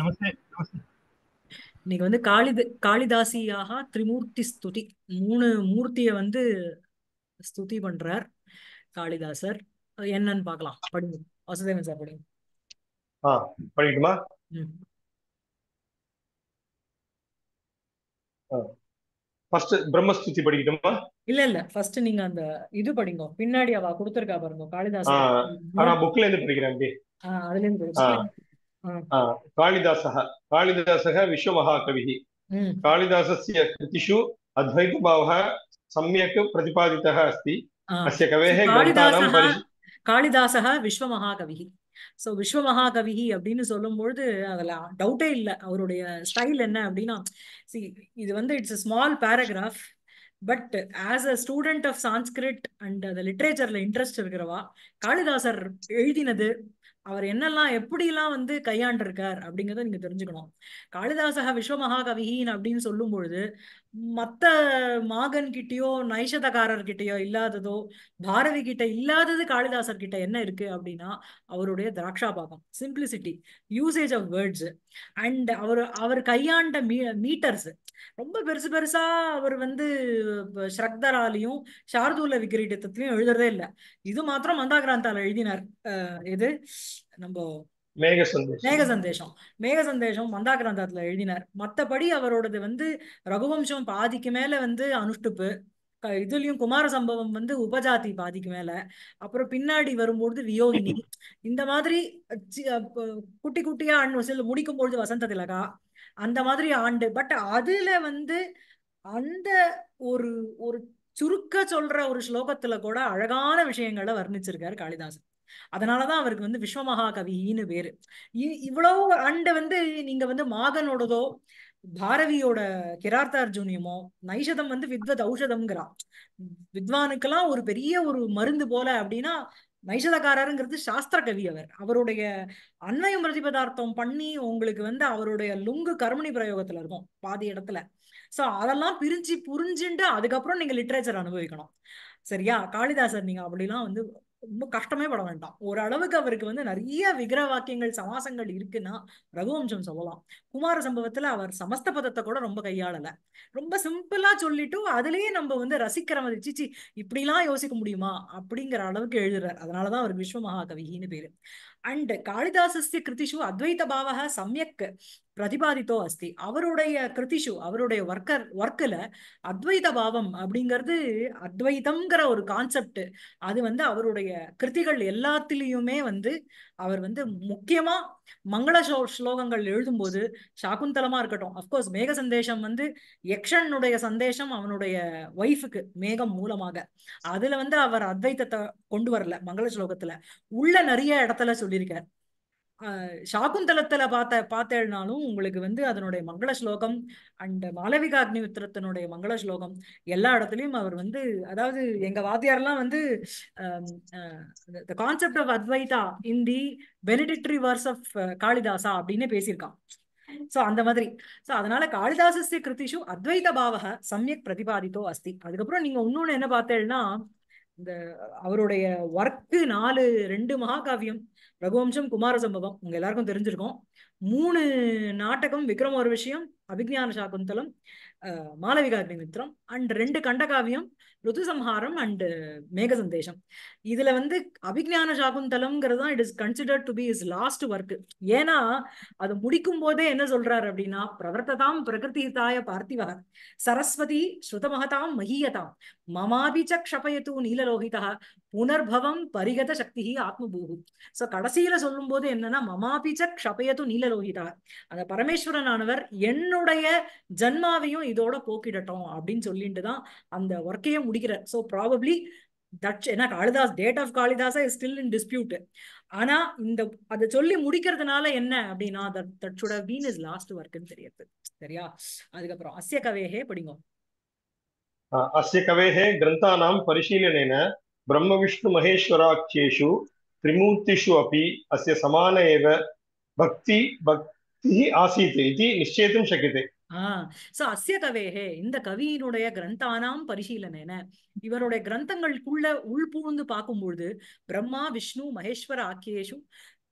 நமஸ்தே இன்னைக்கு வந்து காளித காளிதாசியாக திரிமூர்த்தி ஸ்துதி மூணு மூர்த்திய வந்து ஸ்துதி பண்றார் காளிதாசர் என்னன்னு பார்க்கலாம் படிங்க வசுதேவன் சார் படிங்க ஆ படிக்கட்டுமா ஃபர்ஸ்ட் பிரம்மஸ்துதி படிக்கட்டுமா இல்ல இல்ல ஃபர்ஸ்ட் நீங்க அந்த இது படிங்க பின்னாடி அவ கொடுத்திருக்கா பாருங்க காளிதாசன் நான் புக்ல இருந்து படிக்கிறேன் அப்படியே அதுல இருந்து காளிதாசः காளிதாசः विश्वमहाकविः காளிதாசிய कृतिषु अद्वैतभावः सम्यक् प्रतिपादितः अस्ति अस्य कवेः காளிதாசக விஸ்வமகாகவி ஸோ விஸ்வமகாகவி அப்படின்னு சொல்லும் பொழுது அதில் டவுட்டே இல்லை அவருடைய ஸ்டைல் என்ன அப்படின்னா சி இது வந்து it's a small paragraph but as a student of Sanskrit and அந்த லிட்ரேச்சர்ல இன்ட்ரெஸ்ட் இருக்கிறவா காளிதாசர் எழுதினது அவர் என்னெல்லாம் எப்படிலாம் வந்து கையாண்டிருக்கார் அப்படிங்கிறத நீங்க தெரிஞ்சுக்கணும் காளிதாசக விஸ்வ கவிஹின் அப்படின்னு சொல்லும் பொழுது மத்த மாகன் கிட்டயோ நைஷதக்காரர் கிட்டயோ இல்லாததோ பாரதி கிட்ட இல்லாதது காளிதாசர் கிட்ட என்ன இருக்கு அப்படின்னா அவருடைய திராட்சா பாகம் simplicity usage of words and அவர் அவர் கையாண்ட மீ மீட்டர்ஸ் ரொம்ப பெருசு பெருசா அவர் வந்து ஸ்ரக்தராலையும் ஷார்தூல விக்கிரீட்டத்திலையும் எழுதுறதே இல்லை இது மாத்திரம் மந்தா கிராந்தால எழுதினார் இது நம்ம மேக சந்தேஷம் மேக சந்தேஷம் மந்தா கிராந்தத்துல எழுதினார் மத்தபடி அவரோடது வந்து ரகுவம்சம் பாதிக்கு மேல வந்து அனுஷ்டுப்பு இதுலயும் குமார சம்பவம் வந்து உபஜாதி பாதிக்கு மேல அப்புறம் பின்னாடி வரும்பொழுது வியோகினி இந்த மாதிரி குட்டி குட்டியா அண்ணு முடிக்கும் பொழுது வசந்த திலகா அந்த மாதிரி ஆண்டு பட் அதுல வந்து அந்த ஒரு ஒரு சுருக்க சொல்ற ஒரு ஸ்லோகத்துல கூட அழகான விஷயங்களை வர்ணிச்சிருக்காரு காளிதாசன் அதனாலதான் அவருக்கு வந்து விஸ்வமகா கவின்னு பேரு இவ்வளவு ஆண்டு வந்து நீங்க வந்து மாகனோடதோ பாரதியோட கிரார்த்தார்ஜுனியமோ நைஷதம் வந்து வித்வத் ஔஷதம்ங்கிறான் வித்வானுக்கெல்லாம் ஒரு பெரிய ஒரு மருந்து போல அப்படின்னா நைஷதகாரருங்கிறது சாஸ்திர கவி அவர் அவருடைய அன்வயம் பிரதிபதார்த்தம் பண்ணி உங்களுக்கு வந்து அவருடைய லுங்கு கருமணி பிரயோகத்துல இருக்கும் பாதி இடத்துல சோ அதெல்லாம் பிரிஞ்சு புரிஞ்சுட்டு அதுக்கப்புறம் நீங்க லிட்ரேச்சர் அனுபவிக்கணும் சரியா காளிதாசர் நீங்க அப்படிலாம் வந்து ரொம்ப கஷ்டமே பட வேண்டாம் ஓரளவுக்கு அவருக்கு வந்து நிறைய விக்கிர வாக்கியங்கள் சமாசங்கள் இருக்குன்னா ரகுவம்சம் சொல்லலாம் குமார சம்பவத்துல அவர் சமஸ்த பதத்தை கூட ரொம்ப கையாளல ரொம்ப சிம்பிளா சொல்லிட்டு அதுலயே நம்ம வந்து ரசிக்கிற மாதிரி சிச்சி இப்படிலாம் யோசிக்க முடியுமா அப்படிங்கிற அளவுக்கு எழுதுறாரு அதனாலதான் அவருக்கு விஸ்வ மகாகவிகின்னு பேரு அண்ட் காளிதாசஸ்ய கிருதிஷு அத்வைத பாவக சமயக் பிரதிபாதித்தோ அஸ்தி அவருடைய கிருதிஷு அவருடைய ஒர்க்கர் ஒர்க்கில் அத்வைத பாவம் அப்படிங்கிறது அத்வைதம்ங்கிற ஒரு கான்செப்ட் அது வந்து அவருடைய கிருதிகள் எல்லாத்திலையுமே வந்து அவர் வந்து முக்கியமாக மங்கள ஸ்லோ ஸ்லோகங்கள் எழுதும்போது சாக்குந்தலமா இருக்கட்டும் அப்கோர்ஸ் மேக சந்தேஷம் வந்து யக்ஷனுடைய சந்தேஷம் அவனுடைய ஒய்ஃபுக்கு மேகம் மூலமாக அதுல வந்து அவர் அத்வைத்தத்தை கொண்டு வரல மங்கள ஸ்லோகத்துல உள்ள நிறைய இடத்துல சொல்லியிருக்கார் சாகுந்தலத்துல பார்த்த பார்த்தேனாலும் உங்களுக்கு வந்து அதனுடைய மங்கள ஸ்லோகம் அண்ட் மாலவிகா அக்னிமித்திரத்தினுடைய மங்கள ஸ்லோகம் எல்லா இடத்துலயும் அவர் வந்து அதாவது எங்க வாத்தியாரெல்லாம் வந்து concept of Advaita in the benedictory verse of Kalidasa அப்படின்னு பேசியிருக்கான் சோ அந்த மாதிரி சோ அதனால காளிதாசஸ் கிருத்திஷு அத்வைத பாவக சமயக் பிரதிபாதித்தோ அஸ்தி அதுக்கப்புறம் நீங்க இன்னொன்னு என்ன பார்த்தேன்னா இந்த அவருடைய ஒர்க்கு நாலு ரெண்டு மகாகாவியம் ரகுவம்சம் குமார சம்பவம் உங்க எல்லாருக்கும் தெரிஞ்சிருக்கும் மூணு நாட்டகம் விக்ரம் ஒரு விஷயம் அபிஜான சாகுந்தலம் மாலவிகா மித்திரம் அண்ட் ரெண்டு கண்டகாவியம் ருதுசம்ஹாரம் அண்ட் மேக சந்தேஷம் இதுல வந்து அபிஜான சாகுந்தலம்ங்கிறது தான் it is considered to be is last work ஏன்னா அது முடிக்கும் போதே என்ன சொல்றாரு அப்படின்னா பிரவர்த்ததாம் பிரகிருதி தாய பார்த்திவக சரஸ்வதி ஸ்ருதமகதாம் மகியதாம் மமாபிச்ச க்ஷபயத்து நீலலோகிதா புனர்பவம் பரிகத சக்தி ஆத்மபூகு சோ கடைசியில சொல்லும் போது என்னன்னா மமாபிச்ச க்ஷபயத்து நீலலோகிதா அந்த பரமேஸ்வரன் ஆனவர் என்னுடைய ஜன்மாவையும் இதோட போக்கிடட்டும் அப்படின்னு சொல்லிட்டு தான் அந்த ஒர்க்கையே முடிக்கிறேன் ஸோ ப்ராபப்ளி தட் ஏன்னா Kalidas date of Kalidasa is still in dispute ஆனா இந்த அதை சொல்லி முடிக்கிறதுனால என்ன அப்படின்னா that that should have been is last ஒர்க்குன்னு தெரியுது சரியா அதுக்கப்புறம் அஸ்ய கவேகே படிங்க அஸ்ய கவேகே கிரந்தானாம் பரிசீலனேன பிரம்ம விஷ்ணு மகேஸ்வராட்சேஷு त्रिमूर्तिषु अपि अस्य समान एव भक्ति भक्तिः आसीत् इति निश्चेतुं शक्यते சோ அஸ்ய கவேகே இந்த கவியினுடைய கிரந்தானாம் பரிசீலனேன இவருடைய கிரந்தங்களுக்குள்ள உள்பூழ்ந்து பூழ்ந்து பார்க்கும்பொழுது பிரம்மா விஷ்ணு மகேஸ்வர ஆக்கியேஷு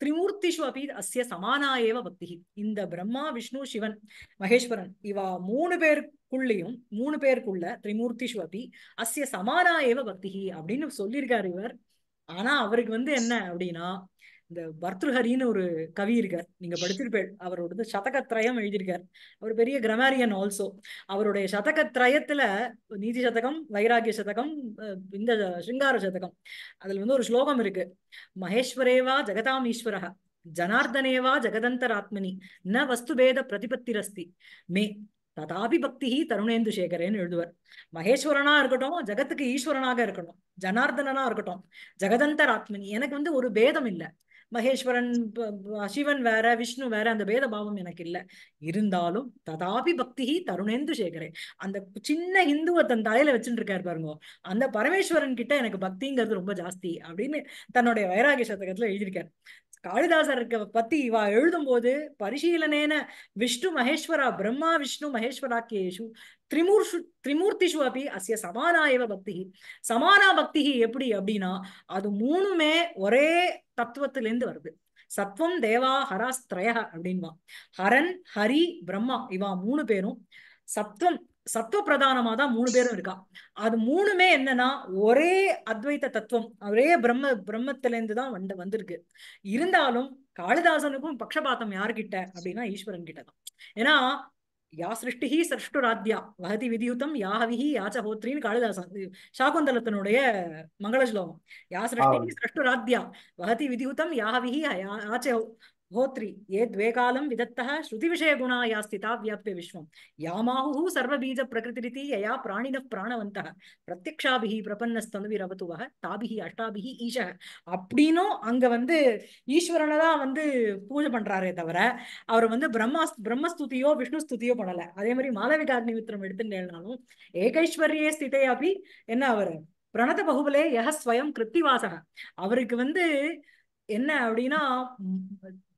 திரிமூர்த்திஷு அபி அஸ்ய சமானா ஏவ பக்தி இந்த பிரம்மா விஷ்ணு சிவன் மகேஸ்வரன் இவா மூணு பேருக்குள்ளேயும் மூணு பேருக்குள்ள திரிமூர்த்திஷு அபி அஸ்ய சமானா ஏவ பக்தி அப்படின்னு சொல்லியிருக்காரு இவர் ஆனா அவருக்கு வந்து என்ன அப்படின்னா இந்த பர்தஹரின்னு ஒரு கவி இருக்கார் நீங்க படிச்சிருப்பேன் அவரோட சதகத்ரயம் எழுதியிருக்கார் அவர் பெரிய கிரமாரியன் ஆல்சோ அவருடைய சதகத்ரயத்துல நீதி சதகம் வைராகிய சதகம் இந்த சிங்கார சதகம் அதுல வந்து ஒரு ஸ்லோகம் இருக்கு மகேஸ்வரேவா ஜெகதாம் ஈஸ்வரக ஜனார்தனேவா ஜெகதந்தராத்மனி ந வஸ்துபேத பிரதிபத்திரஸ்தி மே ததாபி பக்தி தருணேந்து சேகரேன்னு எழுதுவார் மகேஸ்வரனா இருக்கட்டும் ஜகத்துக்கு ஈஸ்வரனாக இருக்கட்டும் ஜனார்தனனா இருக்கட்டும் ஆத்மினி எனக்கு வந்து ஒரு பேதம் இல்லை மகேஸ்வரன் சிவன் வேற விஷ்ணு வேற அந்த பேத பாவம் எனக்கு இல்லை இருந்தாலும் ததாபி பக்தி தருணேந்து சேகரேன் அந்த சின்ன இந்துவை தன் தலையில வச்சுட்டு இருக்காரு பாருங்க அந்த பரமேஸ்வரன் கிட்ட எனக்கு பக்திங்கிறது ரொம்ப ஜாஸ்தி அப்படின்னு தன்னுடைய வைராகிய சதகத்துல எழுதியிருக்காரு காளிதாசருக்கு பத்தி இவா எழுதும் போது பரிசீலனேன விஷ்ணு மகேஸ்வரா பிரம்மா விஷ்ணு மகேஸ்வராக்கியேஷு திரிமூர்ஷு திரிமூர்த்திஷு அப்படி அசிய சமானாயவ பக்தி சமானா பக்தி எப்படி அப்படின்னா அது மூணுமே ஒரே தத்துவத்திலேருந்து வருது சத்வம் தேவா ஹராஸ்திரயா அப்படின்வா ஹரன் ஹரி பிரம்மா இவா மூணு பேரும் சத்வம் சத்துவ பிரதானமாக தான் மூணு பேரும் இருக்கா அது மூணுமே என்னன்னா ஒரே அத்வைத தத்துவம் ஒரே பிரம்ம பிரம்மத்திலேருந்து தான் வந்து வந்திருக்கு இருந்தாலும் காளிதாசனுக்கும் பக்ஷபாத்தம் யாருக்கிட்ட அப்படின்னா ஈஸ்வரன் கிட்ட தான் ஏன்னா யா சிருஷ்டிஹி சஷ்டுராத்யா வகதி விதியுத்தம் யாஹவிஹி யாச்ச காளிதாசன் சாகுந்தலத்தினுடைய மங்கள ஸ்லோகம் யா சிருஷ்டிஹி சஷ்டுராத்யா வகதி விதியுத்தம் யாஹவிஹி யாச்ச ஹோத்ரி ஏ துவேகாலம் ஸ்ருதி விஷய யா ஸ்திதா வியாபிய விஸ்வம் யாமாஹு சர்வபீஜ பிரகிருதிரிதி யயா பிராணின பிராணவந்தः பிரத்யக்ஷாபிஹி பிரபன்னஸ்தனுவிரவத்துவக தாபிஹி அஷ்டாபிஹி ஈஷக அப்படின்னும் அங்க வந்து ஈஸ்வரனை தான் வந்து பூஜை பண்றாரே தவிர அவர் வந்து பிரம்மா பிரம்மஸ்துதியோ விஷ்ணு ஸ்துதியோ பண்ணல அதே மாதிரி மாதவிகாரணி மித்திரம் எடுத்துட்டேனாலும் ஏகைஸ்வரியே ஸ்திதே அப்படி என்ன அவர் பிரணத பகுபலே யக ஸ்வயம் கிருத்திவாசக அவருக்கு வந்து என்ன அப்படின்னா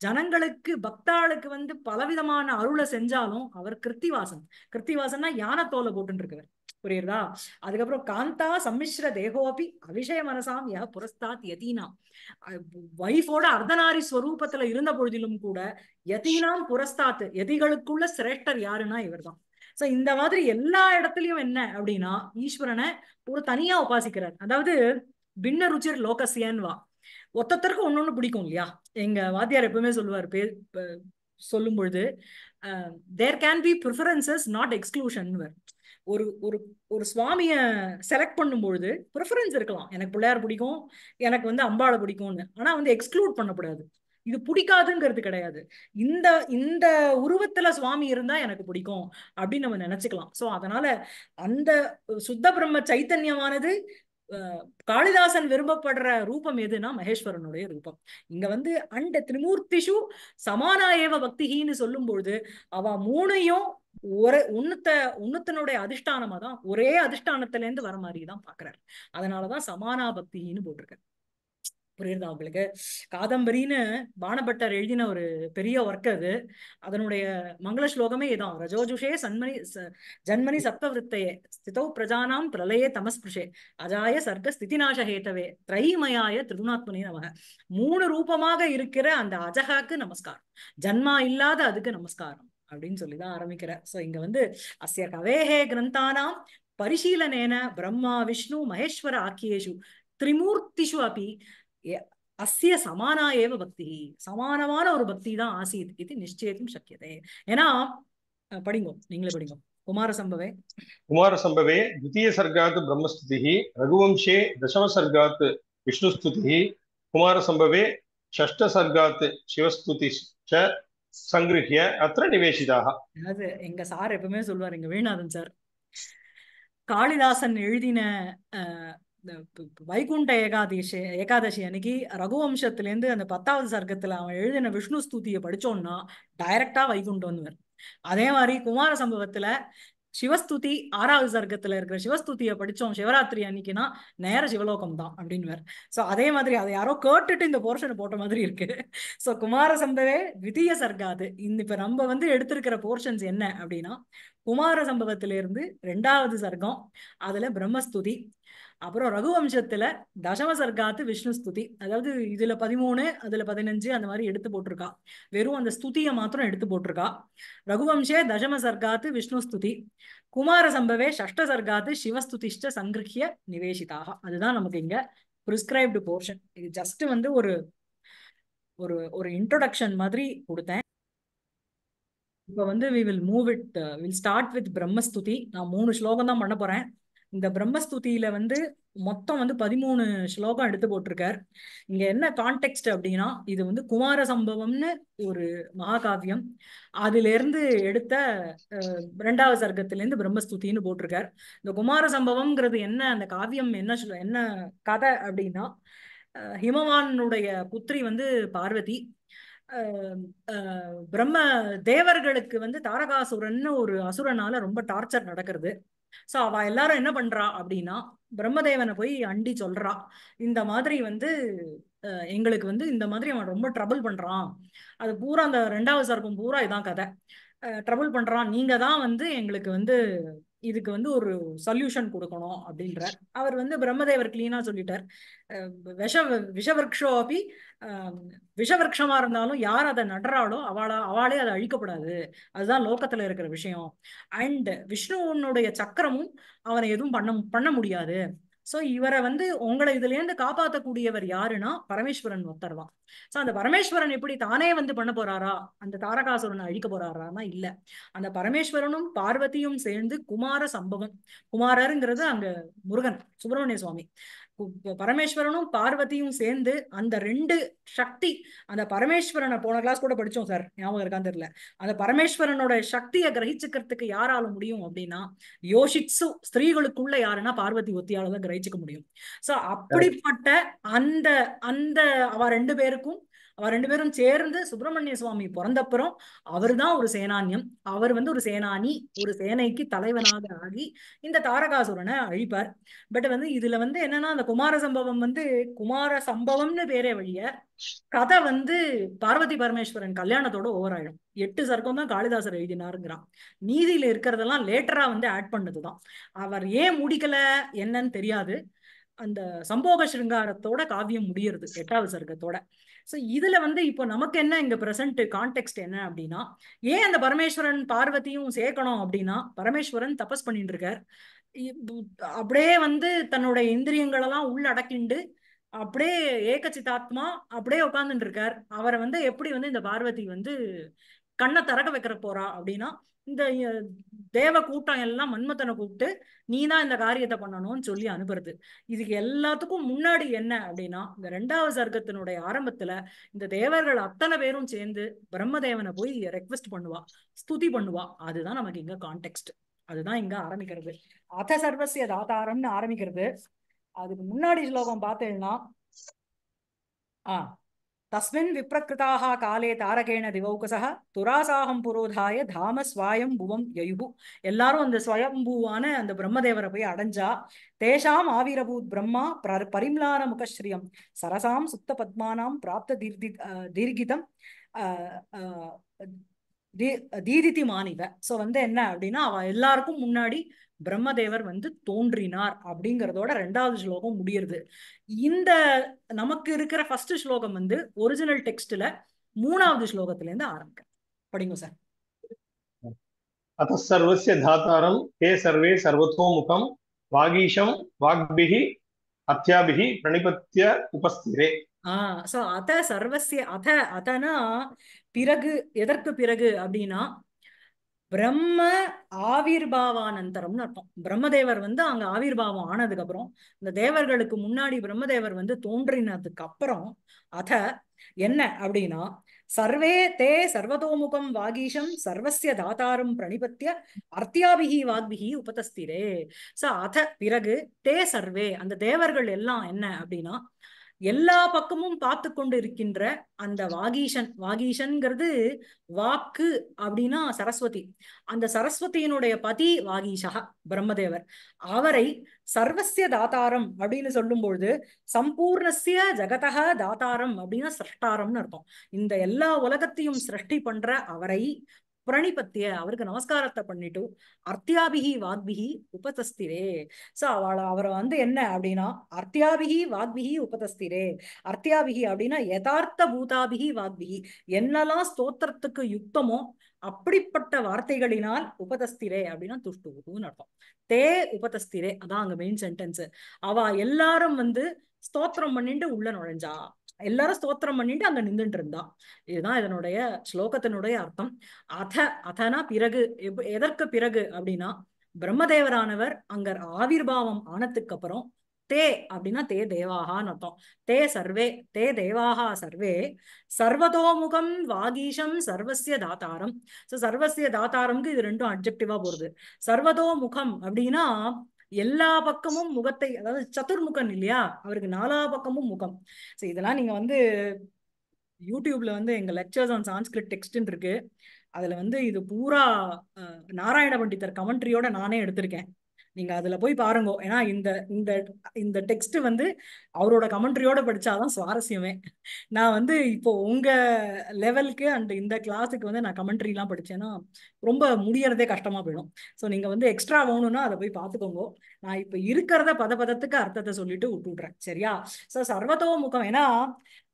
ஜனங்களுக்கு பக்தாளுக்கு வந்து பலவிதமான அருளை செஞ்சாலும் அவர் கிருத்திவாசன் கிருத்திவாசன்னா யானை தோலை போட்டுன்னு இருக்கவர் புரியுறதா அதுக்கப்புறம் காந்தா சம்மிஸ்ர தேகோபி அபிஷய மனசாம் யா புரஸ்தாத் யதீனாம் வைஃபோட அர்த்தநாரி ஸ்வரூபத்துல இருந்த பொழுதிலும் கூட யதீனாம் புரஸ்தாத் யதிகளுக்குள்ள சிரேஷ்டர் யாருன்னா இவர் தான் சோ இந்த மாதிரி எல்லா இடத்துலயும் என்ன அப்படின்னா ஈஸ்வரனை ஒரு தனியா உபாசிக்கிறார் அதாவது பின்ன ருச்சிர் லோகசியன்வா ஒத்தருக்கு ஒன்னொன்னு பிடிக்கும் இல்லையா எங்க வாத்தியார் எப்பவுமே சொல்லுவார் பேர் சொல்லும் பொழுது there can be preferences not exclusion ஒரு ஒரு ஒரு சுவாமியை செலக்ட் பண்ணும்பொழுது ப்ரிஃபரன்ஸ் இருக்கலாம் எனக்கு பிள்ளையார் பிடிக்கும் எனக்கு வந்து அம்பாளை பிடிக்கும்னு ஆனால் வந்து எக்ஸ்க்ளூட் பண்ணக்கூடாது இது பிடிக்காதுங்கிறது கிடையாது இந்த இந்த உருவத்துல சுவாமி இருந்தா எனக்கு பிடிக்கும் அப்படின்னு நம்ம நினைச்சுக்கலாம் ஸோ அதனால அந்த சுத்த பிரம்ம சைத்தன்யமானது காளிதாசன் விரும்பப்படுற ரூபம் எதுனா மகேஸ்வரனுடைய ரூபம் இங்க வந்து அண்ட திரிமூர்த்திஷு சமானா ஏவ பக்திஹின்னு சொல்லும் பொழுது அவ மூணையும் ஒரே உன்னத்த உன்னத்தனுடைய அதிஷ்டானமா தான் ஒரே அதிஷ்டானத்துல இருந்து வர மாதிரி தான் பாக்குறாரு அதனாலதான் சமானா பக்திகின்னு போட்டிருக்காரு புரியுதா உங்களுக்கு காதம்பரின்னு பானபட்டர் எழுதின ஒரு பெரிய ஒர்க் அது அதனுடைய மங்கள ஸ்லோகமே இதான் ரஜோஜுஷே சன்மணி ஜன்மனி சப்தவிருத்தையே ஸ்திதௌ பிரஜானாம் பிரலயே தமஸ்பிருஷே அஜாய சர்க்க ஸ்திதிநாச திரைமயாய திருகுணாத்மனி நமக மூணு ரூபமாக இருக்கிற அந்த அஜகாக்கு நமஸ்காரம் ஜன்மா இல்லாத அதுக்கு நமஸ்காரம் அப்படின்னு சொல்லிதான் ஆரம்பிக்கிற சோ இங்க வந்து அஸ்ய கவேஹே கிரந்தானாம் பரிசீலனேன பிரம்மா விஷ்ணு மகேஸ்வர ஆக்கியேஷு திரிமூர்த்திஷு அப்படி அஸ்ய சமானா ஏவ பக்தி சமானமான ஒரு பக்தி தான் ஆசீத் இது நிச்சயத்தும் சக்கியதே ஏன்னா படிங்கோ நீங்களே படிங்கோ குமாரசம்பவே குமாரசம்பவே தித்திய சர்க்காத் பிரம்மஸ்துதி ரகுவம்சே தசம சர்க்காத் விஷ்ணுஸ்துதி குமாரசம்பவே ஷஷ்ட சர்க்காத் சிவஸ்துதி ச அத்த நிவேசிதாக அதாவது எங்க சார் எப்பவுமே சொல்வார் எங்க வேணாதன் சார் காளிதாசன் எழுதின வைகுண்ட ஏகாதசி ஏகாதசி அன்னைக்கு ரகுவம்சத்திலேருந்து அந்த பத்தாவது சர்க்கத்துல அவன் எழுதின விஷ்ணு ஸ்துதியை படிச்சோம்னா டைரக்டா வைகுண்டம் வந்துவர் அதே மாதிரி குமார சம்பவத்துல சிவஸ்துதி ஆறாவது சர்க்கத்துல இருக்கிற சிவஸ்துதியை படிச்சோம் சிவராத்திரி அன்னைக்குன்னா நேர சிவலோகம் தான் அப்படின்வார் ஸோ அதே மாதிரி அதை யாரோ கேட்டுட்டு இந்த போர்ஷனை போட்ட மாதிரி இருக்கு ஸோ குமார சம்பவே விதிய சர்க்காது இந்த இப்ப நம்ம வந்து எடுத்திருக்கிற போர்ஷன்ஸ் என்ன அப்படின்னா குமார சம்பவத்திலிருந்து ரெண்டாவது சர்க்கம் அதுல பிரம்மஸ்துதி அப்புறம் ரகுவம்சத்துல தசம சர்க்காத்து விஷ்ணு ஸ்துதி அதாவது இதுல பதிமூணு அதுல பதினஞ்சு அந்த மாதிரி எடுத்து போட்டிருக்கா வெறும் அந்த ஸ்துதியை மாத்திரம் எடுத்து போட்டிருக்கா ரகுவம்சே தசம சர்க்காத்து விஷ்ணு ஸ்துதி குமார சம்பவே ஷஷ்ட சர்க்காத்து சிவஸ்துதிஷ்ட சங்கிருக்கிய நிவேசிதாக அதுதான் நமக்கு இங்க ப்ரிஸ்கிரைப்டு போர்ஷன் இது ஜஸ்ட் வந்து ஒரு ஒரு ஒரு இன்ட்ரோடக்ஷன் மாதிரி கொடுத்தேன் இப்ப வந்து we will move it will start with பிரம்மஸ்துதி நான் மூணு ஸ்லோகம் தான் பண்ண போறேன் இந்த பிரம்மஸ்துதியில வந்து மொத்தம் வந்து பதிமூணு ஸ்லோகம் எடுத்து போட்டிருக்கார் இங்க என்ன கான்டெக்ட் அப்படின்னா இது வந்து குமார சம்பவம்னு ஒரு மகாகாவியம் அதுல இருந்து எடுத்த ரெண்டாவது சர்க்கத்துல இருந்து பிரம்மஸ்துதின்னு போட்டிருக்கார் இந்த குமார சம்பவம்ங்கிறது என்ன அந்த காவியம் என்ன என்ன கதை அப்படின்னா ஹிமவானுடைய புத்திரி வந்து பார்வதி பிரம்ம தேவர்களுக்கு வந்து தாரகாசுரன்னு ஒரு அசுரனால ரொம்ப டார்ச்சர் நடக்கிறது சோ அவ எல்லாரும் என்ன பண்றா அப்படின்னா பிரம்மதேவனை போய் அண்டி சொல்றா இந்த மாதிரி வந்து எங்களுக்கு வந்து இந்த மாதிரி அவன் ரொம்ப ட்ரபிள் பண்றான் அது பூரா அந்த ரெண்டாவது சருக்கும் பூரா இதான் கதை ட்ரபிள் பண்றான் நீங்க தான் வந்து எங்களுக்கு வந்து இதுக்கு வந்து ஒரு சொல்யூஷன் கொடுக்கணும் அப்படின்றார் அவர் வந்து பிரம்மதேவர் கிளீனா சொல்லிட்டார் விஷ விஷவர்க்ஷோ அப்படி விஷவர்க்ஷமா இருந்தாலும் யார் அதை நடுறாளோ அவளா அவளே அதை அழிக்கப்படாது அதுதான் லோகத்துல இருக்கிற விஷயம் அண்ட் விஷ்ணுவனுடைய சக்கரமும் அவனை எதுவும் பண்ண பண்ண முடியாது சோ இவரை வந்து உங்களை இதுல இருந்து காப்பாற்றக்கூடியவர் யாருன்னா பரமேஸ்வரன் ஒருத்தர் தான் சோ அந்த பரமேஸ்வரன் எப்படி தானே வந்து பண்ண போறாரா அந்த தாரகாசுரனை அழிக்க போறாரான்னா இல்ல அந்த பரமேஸ்வரனும் பார்வதியும் சேர்ந்து குமார சம்பவம் குமாரருங்கிறது அங்க முருகன் சுப்பிரமணிய சுவாமி பரமேஸ்வரனும் பார்வதியும் சேர்ந்து அந்த ரெண்டு சக்தி அந்த பரமேஸ்வரனை போன கிளாஸ் கூட படிச்சோம் சார் ஞாபகம் இருக்கான்னு தெரியல அந்த பரமேஸ்வரனோட சக்தியை கிரகிச்சுக்கிறதுக்கு யாரால முடியும் அப்படின்னா யோசிச்சு ஸ்திரீகளுக்குள்ள யாருன்னா பார்வதி ஒத்தியால தான் கிரகிச்சுக்க முடியும் சோ அப்படிப்பட்ட அந்த அந்த அவ ரெண்டு பேருக்கும் அவர் ரெண்டு பேரும் சேர்ந்து சுப்பிரமணிய சுவாமி பிறந்தப்புறம் அவர் தான் ஒரு சேனானியம் அவர் வந்து ஒரு சேனானி ஒரு சேனைக்கு தலைவனாக ஆகி இந்த தாரகாசுரனை அழிப்பார் பட் வந்து இதுல வந்து என்னன்னா அந்த குமார சம்பவம் வந்து குமார சம்பவம்னு பேரே வழிய கதை வந்து பார்வதி பரமேஸ்வரன் கல்யாணத்தோட ஓவர் ஆயிடும் எட்டு சர்க்கம் தான் காளிதாசர் எழுதினாருங்கிறான் நீதியில இருக்கிறதெல்லாம் லேட்டரா வந்து ஆட் பண்ணதுதான் அவர் ஏன் முடிக்கல என்னன்னு தெரியாது அந்த சம்போக சிருங்காரத்தோட காவியம் முடியறது எட்டாவது சர்க்கத்தோட ஸோ இதுல வந்து இப்போ நமக்கு என்ன இங்கே ப்ரெசன்ட் கான்டெக்ட் என்ன அப்படின்னா ஏன் அந்த பரமேஸ்வரன் பார்வதியும் சேர்க்கணும் அப்படின்னா பரமேஸ்வரன் தபஸ் பண்ணிட்டு இருக்கார் அப்படியே வந்து தன்னுடைய இந்திரியங்களெல்லாம் உள்ளடக்கிண்டு அப்படியே ஏகச்சிதாத்மா அப்படியே உட்காந்துட்டு இருக்கார் அவரை வந்து எப்படி வந்து இந்த பார்வதி வந்து கண்ணை திறக்க வைக்கிற போறா அப்படின்னா இந்த தேவ கூட்டம் எல்லாம் மன்மத்தனை கூப்பிட்டு நீ தான் இந்த காரியத்தை பண்ணணும்னு சொல்லி அனுப்புறது இதுக்கு எல்லாத்துக்கும் முன்னாடி என்ன அப்படின்னா இந்த ரெண்டாவது சர்க்கத்தினுடைய ஆரம்பத்துல இந்த தேவர்கள் அத்தனை பேரும் சேர்ந்து பிரம்மதேவனை போய் ரெக்வெஸ்ட் பண்ணுவா ஸ்துதி பண்ணுவா அதுதான் நமக்கு இங்க கான்டெக்ட் அதுதான் இங்க ஆரம்பிக்கிறது அத சர்வசிய தாத்தாரம்னு ஆரம்பிக்கிறது அதுக்கு முன்னாடி ஸ்லோகம் பார்த்தேன்னா ஆஹ் தஸ்மின் விப்ரகிருதாக காலே தாரகேண திவௌகசக துராசாகம் புரோதாய தாம ஸ்வாயம் புவம் யயுபு எல்லாரும் அந்த ஸ்வயம்பூவான அந்த பிரம்மதேவரை போய் அடைஞ்சா தேஷாம் ஆவிரபூத் பிரம்மா பிர பரிம்லான முகஸ்ரீயம் சரசாம் சுத்த பத்மானாம் பிராப்த தீர்தி தீர்கிதம் தீ தீதிதி மாணிவ ஸோ வந்து என்ன அப்படின்னா அவ எல்லாருக்கும் முன்னாடி பிரம்மதேவர் வந்து தோன்றினார் அப்படிங்கிறதோட ரெண்டாவது ஸ்லோகம் முடியுது இந்த நமக்கு இருக்கிற ஃபர்ஸ்ட் ஸ்லோகம் வந்து ஒரிஜினல் டெக்ஸ்ட்ல மூணாவது ஸ்லோகத்துல இருந்து ஆரம்பிக்க படிங்க சார் அத்த சர்வசிய தாத்தாரம் தே சர்வே சர்வத்தோமுகம் வாகீஷம் வாக்பிகி அத்தியாபிகி பிரணிபத்திய உபஸ்திரே ஆஹ் சோ அத சர்வசிய அத அதனா பிறகு எதற்கு பிறகு அப்படின்னா பிரம்ம ஆவிர்பாவானந்தரம்னு அர்த்தம் பிரம்மதேவர் வந்து அங்க ஆவிர்பாவம் ஆனதுக்கு அப்புறம் இந்த தேவர்களுக்கு முன்னாடி பிரம்மதேவர் வந்து தோன்றினதுக்கு அப்புறம் அத என்ன அப்படின்னா சர்வே தே சர்வதோமுகம் வாகீஷம் சர்வசிய தாத்தாரம் பிரணிபத்திய அர்த்தியாபிகி வாக்பிகி உபதஸ்திரே சோ அத பிறகு தே சர்வே அந்த தேவர்கள் எல்லாம் என்ன அப்படின்னா எல்லா பக்கமும் பார்த்து கொண்டு இருக்கின்ற அந்த வாகீஷன் வாகீஷன்ங்கிறது வாக்கு அப்படின்னா சரஸ்வதி அந்த சரஸ்வதியினுடைய பதி வாகீஷா பிரம்மதேவர் அவரை சர்வசிய தாத்தாரம் அப்படின்னு சொல்லும் பொழுது சம்பூர்ணசிய ஜகதக தாத்தாரம் அப்படின்னா சிருஷ்டாரம்னு அர்த்தம் இந்த எல்லா உலகத்தையும் சிருஷ்டி பண்ற அவரை பிரணிபத்திய அவருக்கு நமஸ்காரத்தை பண்ணிட்டு அர்த்தியாபிகி வாக்பிகி உபதஸ்திரே சோ அவள அவரை வந்து என்ன அப்படின்னா அர்த்தியாபிகி வாக்பிகி உபதஸ்திரே அர்த்தியாபிகி அப்படின்னா யதார்த்த பூதாபிகி வாக்பிகி என்னெல்லாம் ஸ்தோத்திரத்துக்கு யுக்தமோ அப்படிப்பட்ட வார்த்தைகளினால் உபதஸ்திரே அப்படின்னா துஷ்டுன்னு அர்த்தம் தே உபதஸ்திரே அதான் அங்க மெயின் சென்டென்ஸ் அவ எல்லாரும் வந்து ஸ்தோத்திரம் பண்ணிட்டு உள்ள நுழைஞ்சா எல்லாரும் ஸ்தோத்திரம் பண்ணிட்டு அங்க நின்றுட்டு இருந்தான் இதுதான் இதனுடைய ஸ்லோகத்தினுடைய அர்த்தம் அத அதனா பிறகு எதற்கு பிறகு அப்படின்னா பிரம்மதேவரானவர் அங்க பாவம் ஆனதுக்கு அப்புறம் தே அப்படின்னா தே தேவாகான்னு அர்த்தம் தே சர்வே தே தேவாகா சர்வே சர்வதோமுகம் வாகீஷம் சர்வசிய தாத்தாரம் சோ சர்வசிய தாத்தாரம்க்கு இது ரெண்டும் அப்ஜெக்டிவா போறது சர்வதோமுகம் அப்படின்னா எல்லா பக்கமும் முகத்தை அதாவது சதுர்முகன் இல்லையா அவருக்கு நாலா பக்கமும் முகம் ஸோ இதெல்லாம் நீங்க வந்து யூடியூப்ல வந்து எங்க லெக்சர்ஸ் ஆன் சான்ஸ்கிரிட் டெக்ஸ்ட்னு இருக்கு அதுல வந்து இது பூரா நாராயண பண்டிதர் கமெண்ட்ரியோட நானே எடுத்திருக்கேன் நீங்க அதுல போய் பாருங்க ஏன்னா இந்த இந்த இந்த டெக்ஸ்ட் வந்து அவரோட கமெண்ட்ரியோட படிச்சாதான் சுவாரஸ்யமே நான் வந்து இப்போ உங்க லெவலுக்கு அண்ட் இந்த கிளாஸுக்கு வந்து நான் கமெண்ட்ரி எல்லாம் படிச்சேன்னா ரொம்ப முடியறதே கஷ்டமா போயிடும் ஸோ நீங்க வந்து எக்ஸ்ட்ரா வேணும்னா அதை போய் பார்த்துக்கோங்க நான் இப்போ இருக்கிறத பத பதத்துக்கு அர்த்தத்தை சொல்லிட்டு விட்டு விடுறேன் சரியா ஸோ சர்வத்தோ முகம் ஏன்னா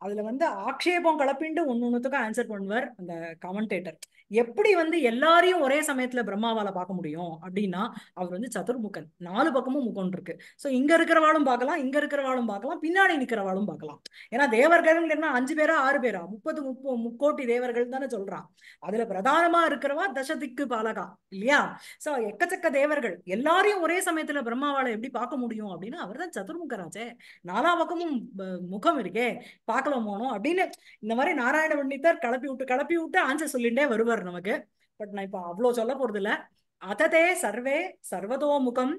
அதுல வந்து ஆக்ஷேபம் கலப்பிண்டு ஒன்னு ஆன்சர் பண்ணுவார் அந்த கமெண்டேட்டர் எப்படி வந்து எல்லாரையும் ஒரே சமயத்துல பிரம்மாவால பார்க்க முடியும் அப்படின்னா அவர் வந்து சதுர்முகன் நாலு பக்கமும் முகம் இருக்கு சோ இங்க இருக்கிறவாளும் பார்க்கலாம் இங்க இருக்கிறவாளும் பார்க்கலாம் பின்னாடி நிற்கிறவாளும் பார்க்கலாம் ஏன்னா தேவர்கள் என்ன அஞ்சு பேரா ஆறு பேரா முப்பது முப்ப முக்கோட்டி தேவர்கள் தானே சொல்றான் அதுல பிரதானமா இருக்கிறவா தசதிக்கு பாலகா இல்லையா சோ எக்கச்சக்க தேவர்கள் எல்லாரையும் ஒரே சமயத்துல பிரம்மாவால எப்படி பார்க்க முடியும் அப்படின்னா அவர் தான் சதுர்முகராஜே நாலா பக்கமும் முகம் இருக்கே பார்க்கல போனோம் அப்படின்னு இந்த மாதிரி நாராயண பண்டிதர் கிளப்பி விட்டு கிளப்பி விட்டு ஆன்சர் சொல்லிட்டே வருவார் சொல்றாரு நமக்கு பட் நான் இப்போ அவ்வளோ சொல்ல போறது இல்ல அததே சர்வே சர்வதோமுகம்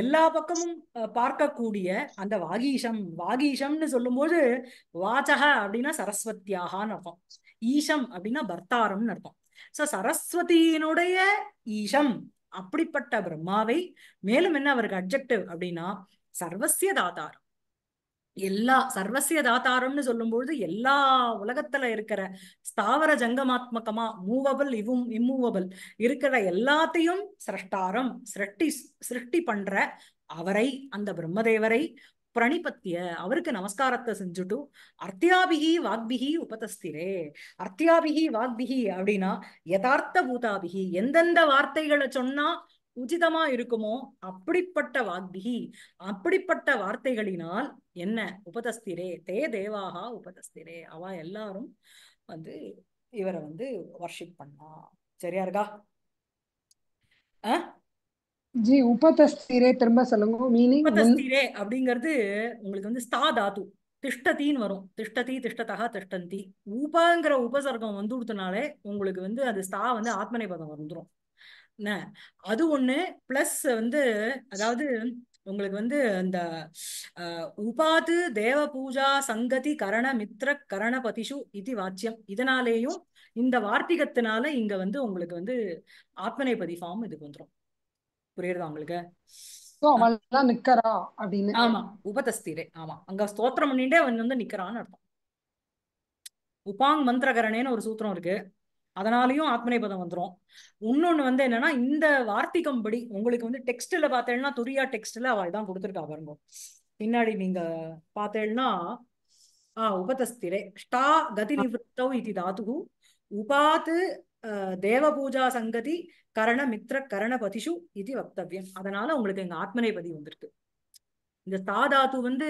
எல்லா பக்கமும் பார்க்கக்கூடிய அந்த வாகீஷம் வாகீஷம்னு சொல்லும்போது வாச்சக அப்படின்னா சரஸ்வத்தியாகான்னு அர்த்தம் ஈஷம் அப்படின்னா பர்த்தாரம்னு அர்த்தம் சோ சரஸ்வதியினுடைய ஈஷம் அப்படிப்பட்ட பிரம்மாவை மேலும் என்ன அவருக்கு அப்ஜெக்டிவ் அப்படின்னா சர்வசிய தாத்தாரம் எல்லா சர்வசிய தாத்தாரம்னு சொல்லும்பொழுது எல்லா உலகத்துல இருக்கிற ஸ்தாவர ஜங்கமாத்மகமா மூவபிள் இவும் இம்மூவபிள் இருக்கிற எல்லாத்தையும் சிரஷ்டாரம் சிருஷ்டி சிருஷ்டி பண்ற அவரை அந்த பிரம்மதேவரை பிரணிபத்திய அவருக்கு நமஸ்காரத்தை செஞ்சுட்டு அர்த்தியாபிகி வாக்பிகி உபதஸ்திரே அர்த்தியாபிகி வாக்பிகி அப்படின்னா யதார்த்த பூதாபிகி எந்தெந்த வார்த்தைகளை சொன்னா உச்சிதமா இருக்குமோ அப்படிப்பட்ட வாக்பிகி அப்படிப்பட்ட வார்த்தைகளினால் என்ன உபதஸ்திரே தே தேவாகா உபதஸ்திரே அவ எல்லாரும் வந்து இவரை வந்து வர்ஷிப் பண்ணா சரியா இருக்கா ஜி உபதஸ்திரே திரும்ப சொல்லுங்க மீனிங் உபதஸ்திரே அப்படிங்கிறது உங்களுக்கு வந்து ஸ்தா தாத்து திஷ்டத்தின்னு வரும் திஷ்டதி திஷ்டதா திஷ்டந்தி உபங்கிற உபசர்க்கம் வந்துடுத்துனாலே உங்களுக்கு வந்து அது ஸ்தா வந்து ஆத்மனை பதம் வந்துடும் அது ஒண்ணு பிளஸ் வந்து அதாவது உங்களுக்கு வந்து அந்த உபாது தேவ பூஜா சங்கதி கரண மித்ர கரண பதிஷு இது வாச்சியம் இதனாலேயும் இந்த வார்த்திகத்தினால இங்க வந்து உங்களுக்கு வந்து ஆத்மனை பதி ஃபார்ம் இதுக்கு வந்துடும் புரியுறதா உங்களுக்கு ஆமா உபதஸ்திரே ஆமா அங்க ஸ்தோத்திரம் பண்ணிட்டே அவன் வந்து நிக்கிறான்னு அர்த்தம் உபாங் மந்திரகரணேன்னு ஒரு சூத்திரம் இருக்கு அதனாலயும் ஆத்மநேபதம் வந்துடும் இன்னொன்னு வந்து என்னன்னா இந்த வார்த்திகம் படி உங்களுக்கு வந்து டெக்ஸ்ட்ல பார்த்தேன்னா துரியா டெக்ஸ்ட்ல அவ இதான் கொடுத்துருக்கா பாருங்க பின்னாடி நீங்க பார்த்தேன்னா ஆஹ் உபதஸ்திரே ஷ்டா கதி நிவத்தௌ இது தாத்து உபாத்து தேவ பூஜா சங்கதி கரண மித்ர கரண பதிஷு இது வக்தவியம் அதனால உங்களுக்கு எங்க பதி வந்திருக்கு இந்த தாதாத்து வந்து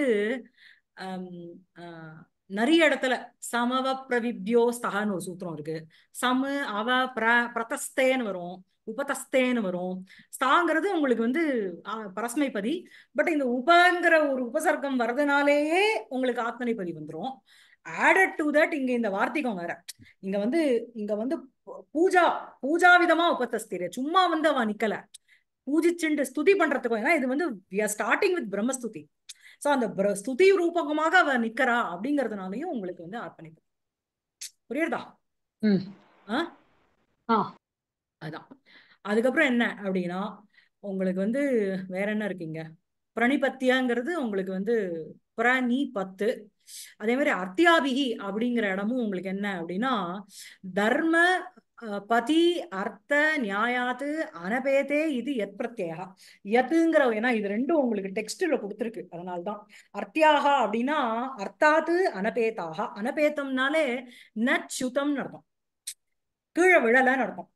நிறைய இடத்துல சமவ பிரவிப்யோ ஸ்தகான்னு ஒரு சூத்திரம் இருக்கு சம அவ பிர பிரதஸ்தேன்னு வரும் உபதஸ்தேன்னு வரும் ஸ்தாங்கிறது உங்களுக்கு வந்து பரஸ்மைப்பதி பட் இந்த உபங்கிற ஒரு உபசர்க்கம் வர்றதுனாலேயே உங்களுக்கு ஆத்மனைப்பதி வந்துடும் ஆடட் டு தட் இங்க இந்த வார்த்தைக்கும் வேற இங்க வந்து இங்க வந்து பூஜா பூஜா விதமா உபத்தஸ்தீர சும்மா வந்து அவ நிக்கல பூஜிச்சுண்டு ஸ்துதி பண்றதுக்கும் ஏன்னா இது வந்து ஸ்டார்டிங் வித் பிரம்மஸ்துதி சோ அந்த ஸ்துதி ரூபகமாக அவ நிக்கிறா அப்படிங்கறதுனாலயும் உங்களுக்கு வந்து அர்ப்பணிப்பு புரியுறதா அதான் அதுக்கப்புறம் என்ன அப்படின்னா உங்களுக்கு வந்து வேற என்ன இருக்கீங்க பிரணிபத்தியாங்கிறது உங்களுக்கு வந்து பிரணி பத்து அதே மாதிரி அர்த்தியாபிகி அப்படிங்கிற இடமும் உங்களுக்கு என்ன அப்படின்னா தர்ம பதி அர்த்த நியாயாது அனபேதே இது எத் பிரத்யேகா எத்துங்கிற ஏன்னா இது ரெண்டும் உங்களுக்கு டெக்ஸ்டில் கொடுத்துருக்கு அதனால்தான் அர்த்தியாக அப்படின்னா அர்த்தாது அனபேதாக அனபேத்தம்னாலே நச்சுதம் அர்த்தம் கீழே விழலை அர்த்தம்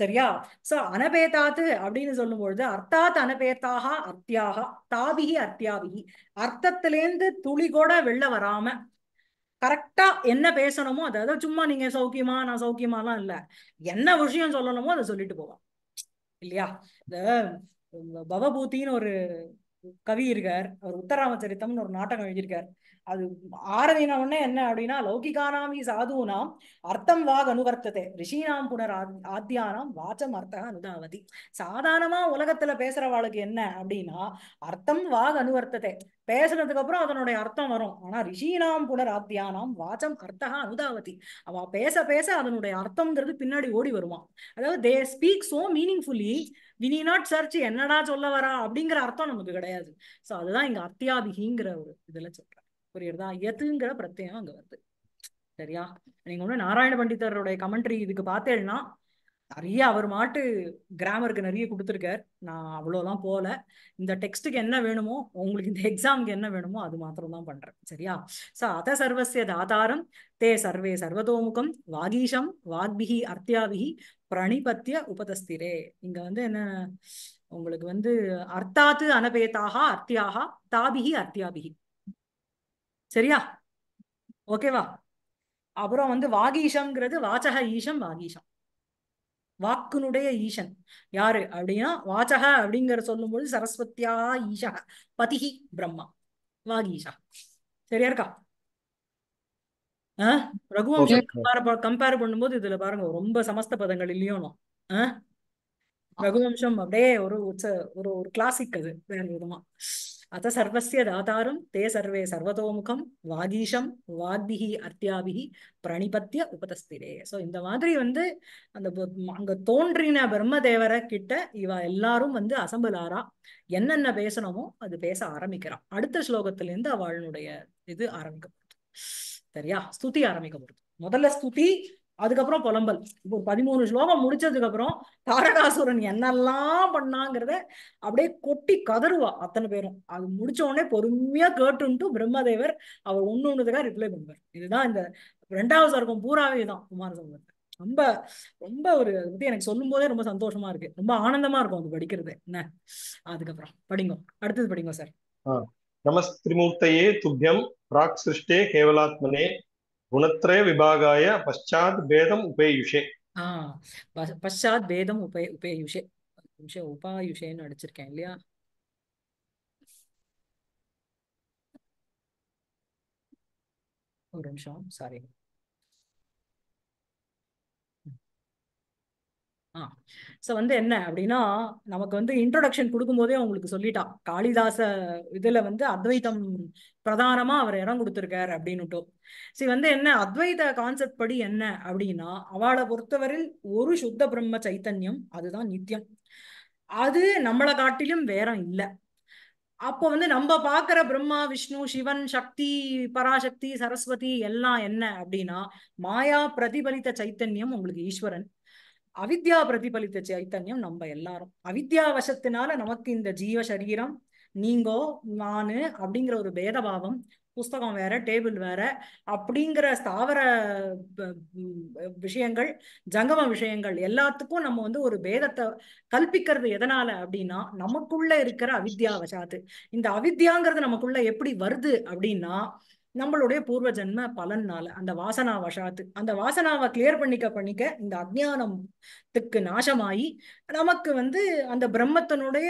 சரியா சோ அனபேதாத்து அப்படின்னு சொல்லும் பொழுது அர்த்தாத் அனபேதாக அர்த்தியாக தாவிகி அர்த்தியாவிகி அர்த்தத்திலேந்து துளி கூட வெளில வராம கரெக்டா என்ன பேசணுமோ அதாவது சும்மா நீங்க சௌக்கியமா நான் சௌக்கியமாலாம் இல்ல என்ன விஷயம் சொல்லணுமோ அதை சொல்லிட்டு போவான் இல்லையா இந்த பவபூத்தின்னு ஒரு கவி இருக்கார் அவர் உத்தராமச்சரித்தம்னு ஒரு நாட்டகம் எழுதியிருக்கார் அது உடனே என்ன அப்படின்னா லௌகிகானாம் இ சாதுனாம் அர்த்தம் வாக் அனுவர்த்ததே ரிஷினாம் புனர் ஆத்தியானாம் வாச்சம் அர்த்த அனுதாவதி சாதாரணமா உலகத்துல பேசுறவாளுக்கு என்ன அப்படின்னா அர்த்தம் வாக் அனுவர்த்ததே பேசுனதுக்கு அப்புறம் அதனுடைய அர்த்தம் வரும் ஆனா ரிஷினாம் புனர் ஆத்தியானாம் வாச்சம் அர்த்தா அனுதாவதி அவ பேச பேச அதனுடைய அர்த்தம்ங்கிறது பின்னாடி ஓடி வருவான் அதாவது they speak so meaningfully we need not search என்னடா சொல்ல வரா அப்படிங்கிற அர்த்தம் நமக்கு கிடையாது சோ அதுதான் இங்க அத்தியாபிகிங்கிற ஒரு இதுல சொல்றேன் புரியுறதா எதுங்கிற பிரத்தியம் அங்க வருது சரியா நீங்க ஒண்ணு நாராயண பண்டிதருடைய கமெண்ட்ரி இதுக்கு பார்த்தேன்னா நிறைய அவர் மாட்டு கிராமருக்கு நிறைய கொடுத்துருக்கார் நான் அவ்வளவுதான் போல இந்த டெக்ஸ்ட்டுக்கு என்ன வேணுமோ உங்களுக்கு இந்த எக்ஸாமுக்கு என்ன வேணுமோ அது மாத்திரம் தான் பண்றேன் சரியா சோ அத சர்வசிய தாதாரம் தே சர்வே சர்வதோமுகம் வாகீஷம் வாக்பிகி அர்த்தியாபிகி பிரணிபத்திய உபதஸ்திரே இங்க வந்து என்ன உங்களுக்கு வந்து அர்த்தாத்து அனபேதாகா அர்த்தியாகா தாபிகி அர்த்தியாபிகி சரியா ஓகேவா அப்புறம் வந்து வாகீஷம்ங்கிறது வாசக ஈஷம் வாகீஷம் வாக்குனுடைய ஈஷன் யாரு அப்படின்னா வாசக அப்படிங்கிற சொல்லும்போது சரஸ்வத்தியா ஈஷக பதிகி பிரம்மா வாகீஷா சரியா இருக்கா ரகுவம்சம் கம்பேர் கம்பேர் பண்ணும்போது இதுல பாருங்க ரொம்ப சமஸ்த பதங்கள் இல்லையோனும் ரகுவம்சம் அப்படியே ஒரு ஒரு ஒரு கிளாசிக் அது வேற விதமா அத சர்வசிய தாதாரம் தே சர்வே சர்வதோமுகம் வாகீஷம் வாக்பிகி அர்த்தியாபிஹி பிரணிபத்திய உபதஸ்திரே ஸோ இந்த மாதிரி வந்து அந்த அங்க தோன்றின பிரம்மதேவரை கிட்ட இவ எல்லாரும் வந்து அசம்பலாரா என்னென்ன பேசணுமோ அது பேச ஆரம்பிக்கிறான் அடுத்த இருந்து அவளுடைய இது ஆரம்பிக்கப்படுது சரியா ஸ்துதி ஆரம்பிக்கப்படுது முதல்ல ஸ்துதி அதுக்கப்புறம் புலம்பல் இப்போ ஒரு பதிமூணு ஸ்லோகம் முடிச்சதுக்கு அப்புறம் தாரகாசுரன் என்னெல்லாம் பண்ணாங்கிறத அப்படியே கொட்டி கதறுவா அத்தனை பேரும் அது முடிச்ச உடனே பொறுமையா கேட்டுன்ட்டு பிரம்மதேவர் அவர் ஒண்ணு ஒண்ணுதுக்காக ரிப்ளை பண்ணுவார் இதுதான் இந்த ரெண்டாவது சர்க்கம் பூராவே தான் குமார சம்பவத்தை ரொம்ப ரொம்ப ஒரு பத்தி எனக்கு சொல்லும் போதே ரொம்ப சந்தோஷமா இருக்கு ரொம்ப ஆனந்தமா இருக்கும் அது படிக்கிறது என்ன அதுக்கப்புறம் படிங்க அடுத்தது படிங்க சார் நமஸ்திரிமூர்த்தையே துப்பியம் பிராக் சிருஷ்டே கேவலாத்மனே குணத்ரே விபாகாய பஷாத் பேதம் உபேயுஷே பஷாத் பேதம் உபே உபேயுஷே நிமிஷம் உபாயுஷேன்னு அடிச்சிருக்கேன் இல்லையா ஒரு நிமிஷம் சாரி ஸோ வந்து என்ன அப்படின்னா நமக்கு வந்து இன்ட்ரொடக்ஷன் கொடுக்கும்போதே அவங்களுக்கு சொல்லிட்டா காளிதாச இதுல வந்து அத்வைத்தம் பிரதானமா அவர் இடம் கொடுத்துருக்காரு அப்படின்னுட்டோம் சரி வந்து என்ன அத்வைத கான்செப்ட் படி என்ன அப்படின்னா அவளை பொறுத்தவரையில் ஒரு சுத்த பிரம்ம சைத்தன்யம் அதுதான் நித்தியம் அது நம்மளை காட்டிலும் வேற இல்லை அப்போ வந்து நம்ம பாக்குற பிரம்மா விஷ்ணு சிவன் சக்தி பராசக்தி சரஸ்வதி எல்லாம் என்ன அப்படின்னா மாயா பிரதிபலித்த சைத்தன்யம் உங்களுக்கு ஈஸ்வரன் அவித்யா பிரதிபலித்த சைத்தன்யம் நம்ம எல்லாரும் அவித்யா வசத்தினால நமக்கு இந்த ஜீவ சரீரம் நீங்கோ நானு அப்படிங்கிற ஒரு பேதபாவம் புஸ்தகம் வேற டேபிள் வேற அப்படிங்கிற ஸ்தாவர விஷயங்கள் ஜங்கம விஷயங்கள் எல்லாத்துக்கும் நம்ம வந்து ஒரு பேதத்தை கல்பிக்கிறது எதனால அப்படின்னா நமக்குள்ள இருக்கிற அவித்யா வசாத்து இந்த அவித்யாங்கிறது நமக்குள்ள எப்படி வருது அப்படின்னா நம்மளுடைய பூர்வ ஜென்ம பலனால அந்த வாசனா வஷாத்து அந்த வாசனாவை கிளியர் பண்ணிக்க பண்ணிக்க இந்த அஜானத்துக்கு நாசமாயி நமக்கு வந்து அந்த பிரம்மத்தனுடைய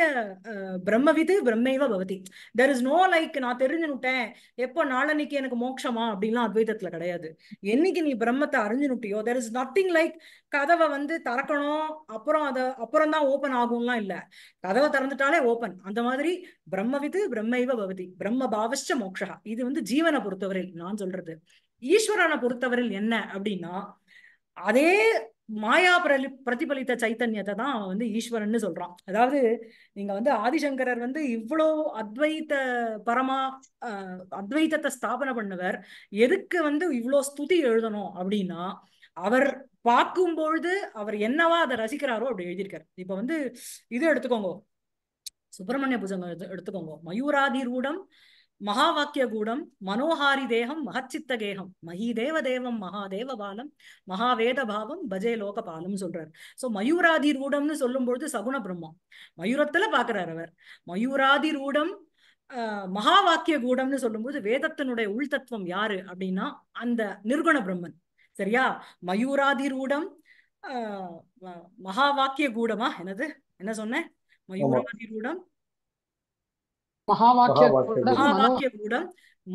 பிரம்மவிது பிரம்மைவ பவதி தெர் இஸ் நோ லைக் நான் தெரிஞ்சுனுட்டேன் எப்போ நாளன்னைக்கு எனக்கு மோட்சமா அப்படின்லாம் அத்வைதத்துல கிடையாது என்னைக்கு நீ பிரம்மத்தை அறிஞ்சுனுட்டியோ தெர் இஸ் நத்திங் லைக் கதவை வந்து திறக்கணும் அப்புறம் அதை அப்புறம் தான் ஓப்பன் ஆகும்லாம் இல்லை கதவை திறந்துட்டாலே ஓப்பன் அந்த மாதிரி பிரம்மவிது பிரம்மைவ பவதி பிரம்ம பாவச்ச மோக்ஷா இது வந்து ஜீவனை பொறுத்தவரையில் நான் சொல்றது ஈஸ்வரனை பொறுத்தவரையில் என்ன அப்படின்னா அதே மாயா பிரலி பிரதிபலித்த சைத்தன்யத்தை தான் அவன் வந்து ஈஸ்வரன் சொல்றான் அதாவது நீங்க வந்து ஆதிசங்கரர் வந்து இவ்வளோ அத்வைத்த பரமா அத்வைத்தத்தை ஸ்தாபனை பண்ணவர் எதுக்கு வந்து இவ்வளோ ஸ்துதி எழுதணும் அப்படின்னா அவர் பார்க்கும்பொழுது அவர் என்னவா அதை ரசிக்கிறாரோ அப்படி எழுதியிருக்காரு இப்ப வந்து இது எடுத்துக்கோங்க சுப்பிரமணிய பூஜை எடுத்துக்கோங்க மயூராதிரூடம் மகாவாக்கிய கூடம் மனோஹாரி தேகம் மகச்சித்த கேகம் மகிதேவ தேவம் மகாதேவ பாலம் மகாவேத பாவம் பஜே லோகபாலம் சொல்றாரு சோ மயூராதி சொல்லும் சொல்லும்பொழுது சகுண பிரம்மம் மயூரத்துல பாக்குறாரு அவர் மயூராதி ரூடம் மகாவாக்கிய கூடம்னு சொல்லும்போது வேதத்தினுடைய உள்தத்துவம் யாரு அப்படின்னா அந்த நிர்குண பிரம்மன் சரியா மயூராதி மயூராதிரூடம் மகாவாக்கிய கூடமா என்னது என்ன சொன்னேன் ரூடம்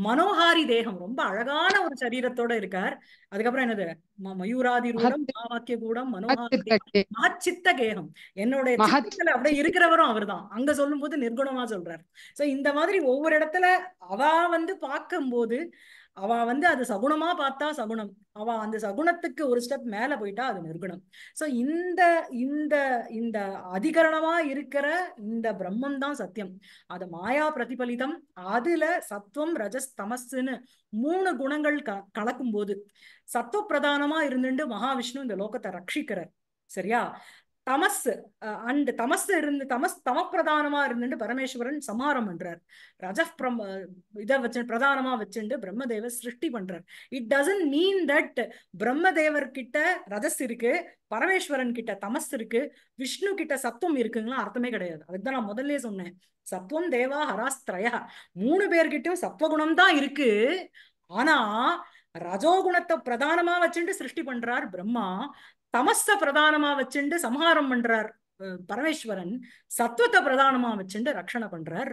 மனோஹாரி தேகம் ரொம்ப அழகான ஒரு சரீரத்தோட இருக்கார் அதுக்கப்புறம் என்னது மயூராதி ரூடம் மகாவாக்கிய கூடம் மனோஹாரி சித்த கேகம் என்னுடைய அப்படியே இருக்கிறவரும் அவர் தான் அங்க சொல்லும் போது நிர்குணமா சொல்றாரு சோ இந்த மாதிரி ஒவ்வொரு இடத்துல அவ வந்து பார்க்கும் போது அவ வந்து அது சகுணமா பார்த்தா சகுணம் அவ அந்த சகுணத்துக்கு ஒரு ஸ்டெப் மேல போயிட்டா அது நிர்குணம் சோ இந்த இந்த இந்த அதிகரணமா இருக்கிற இந்த பிரம்மம் தான் சத்தியம் அது மாயா பிரதிபலிதம் அதுல சத்துவம் ரஜஸ் தமஸ்ன்னு மூணு குணங்கள் க கலக்கும் போது சத்துவ பிரதானமா இருந்துட்டு மகாவிஷ்ணு இந்த லோகத்தை ரட்சிக்கிறார் சரியா தமஸ் அந்த தமஸ் இருந்து தமஸ் தம பிரதானமா இருந்துட்டு பரமேஸ்வரன் சமாரம் பண்றார் ரஜ பிரம் இதை வச்சு பிரதானமா வச்சுட்டு பிரம்மதேவர் சிருஷ்டி பண்றார் இட் டசன்ட் மீன் தட் பிரம்மதேவர் கிட்ட ரஜஸ் இருக்கு பரமேஸ்வரன் கிட்ட தமஸ் இருக்கு விஷ்ணு கிட்ட சத்துவம் இருக்குங்களா அர்த்தமே கிடையாது அதுக்கு தான் நான் முதல்ல சொன்னேன் சத்துவம் தேவா ஹராஸ்திரயா மூணு பேர்கிட்டயும் சத்வகுணம் தான் இருக்கு ஆனா ரஜோகுணத்தை பிரதானமா வச்சுட்டு சிருஷ்டி பண்றார் பிரம்மா தமச பிரதானமா வச்சுண்டு சம்ஹாரம் பண்றார் பரமேஸ்வரன் சத்துவத்தை பிரதானமா வச்சுட்டு ரட்சணை பண்றார்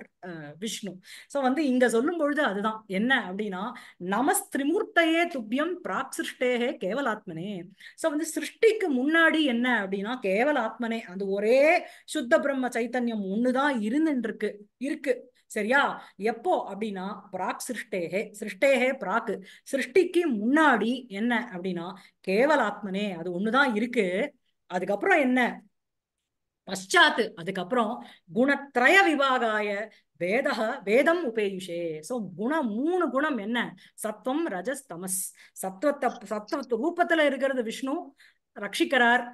விஷ்ணு சோ வந்து இங்க சொல்லும் பொழுது அதுதான் என்ன அப்படின்னா நமஸ் திரிமூர்த்தையே துப்பியம் பிராக் சிருஷ்டேகே கேவலாத்மனே சோ வந்து சிருஷ்டிக்கு முன்னாடி என்ன அப்படின்னா கேவலாத்மனே அது ஒரே சுத்த பிரம்ம சைத்தன்யம் ஒண்ணுதான் இருந்துட்டு இருக்கு இருக்கு சரியா எப்போ அப்படின்னா பிராக் சிருஷ்டேகே சிருஷ்டேகே பிராக்கு சிருஷ்டிக்கு முன்னாடி என்ன அப்படின்னா கேவலாத்மனே ஆத்மனே அது ஒண்ணுதான் இருக்கு அதுக்கப்புறம் என்ன பஷாத்து அதுக்கப்புறம் குணத்ரய விவாகாய வேதக வேதம் உபேயுஷே சோ குணம் மூணு குணம் என்ன சத்வம் ரஜஸ் தமஸ் சத்வத்தை சத்வத்து ரூபத்துல இருக்கிறது விஷ்ணு ரட்சிக்கிறார்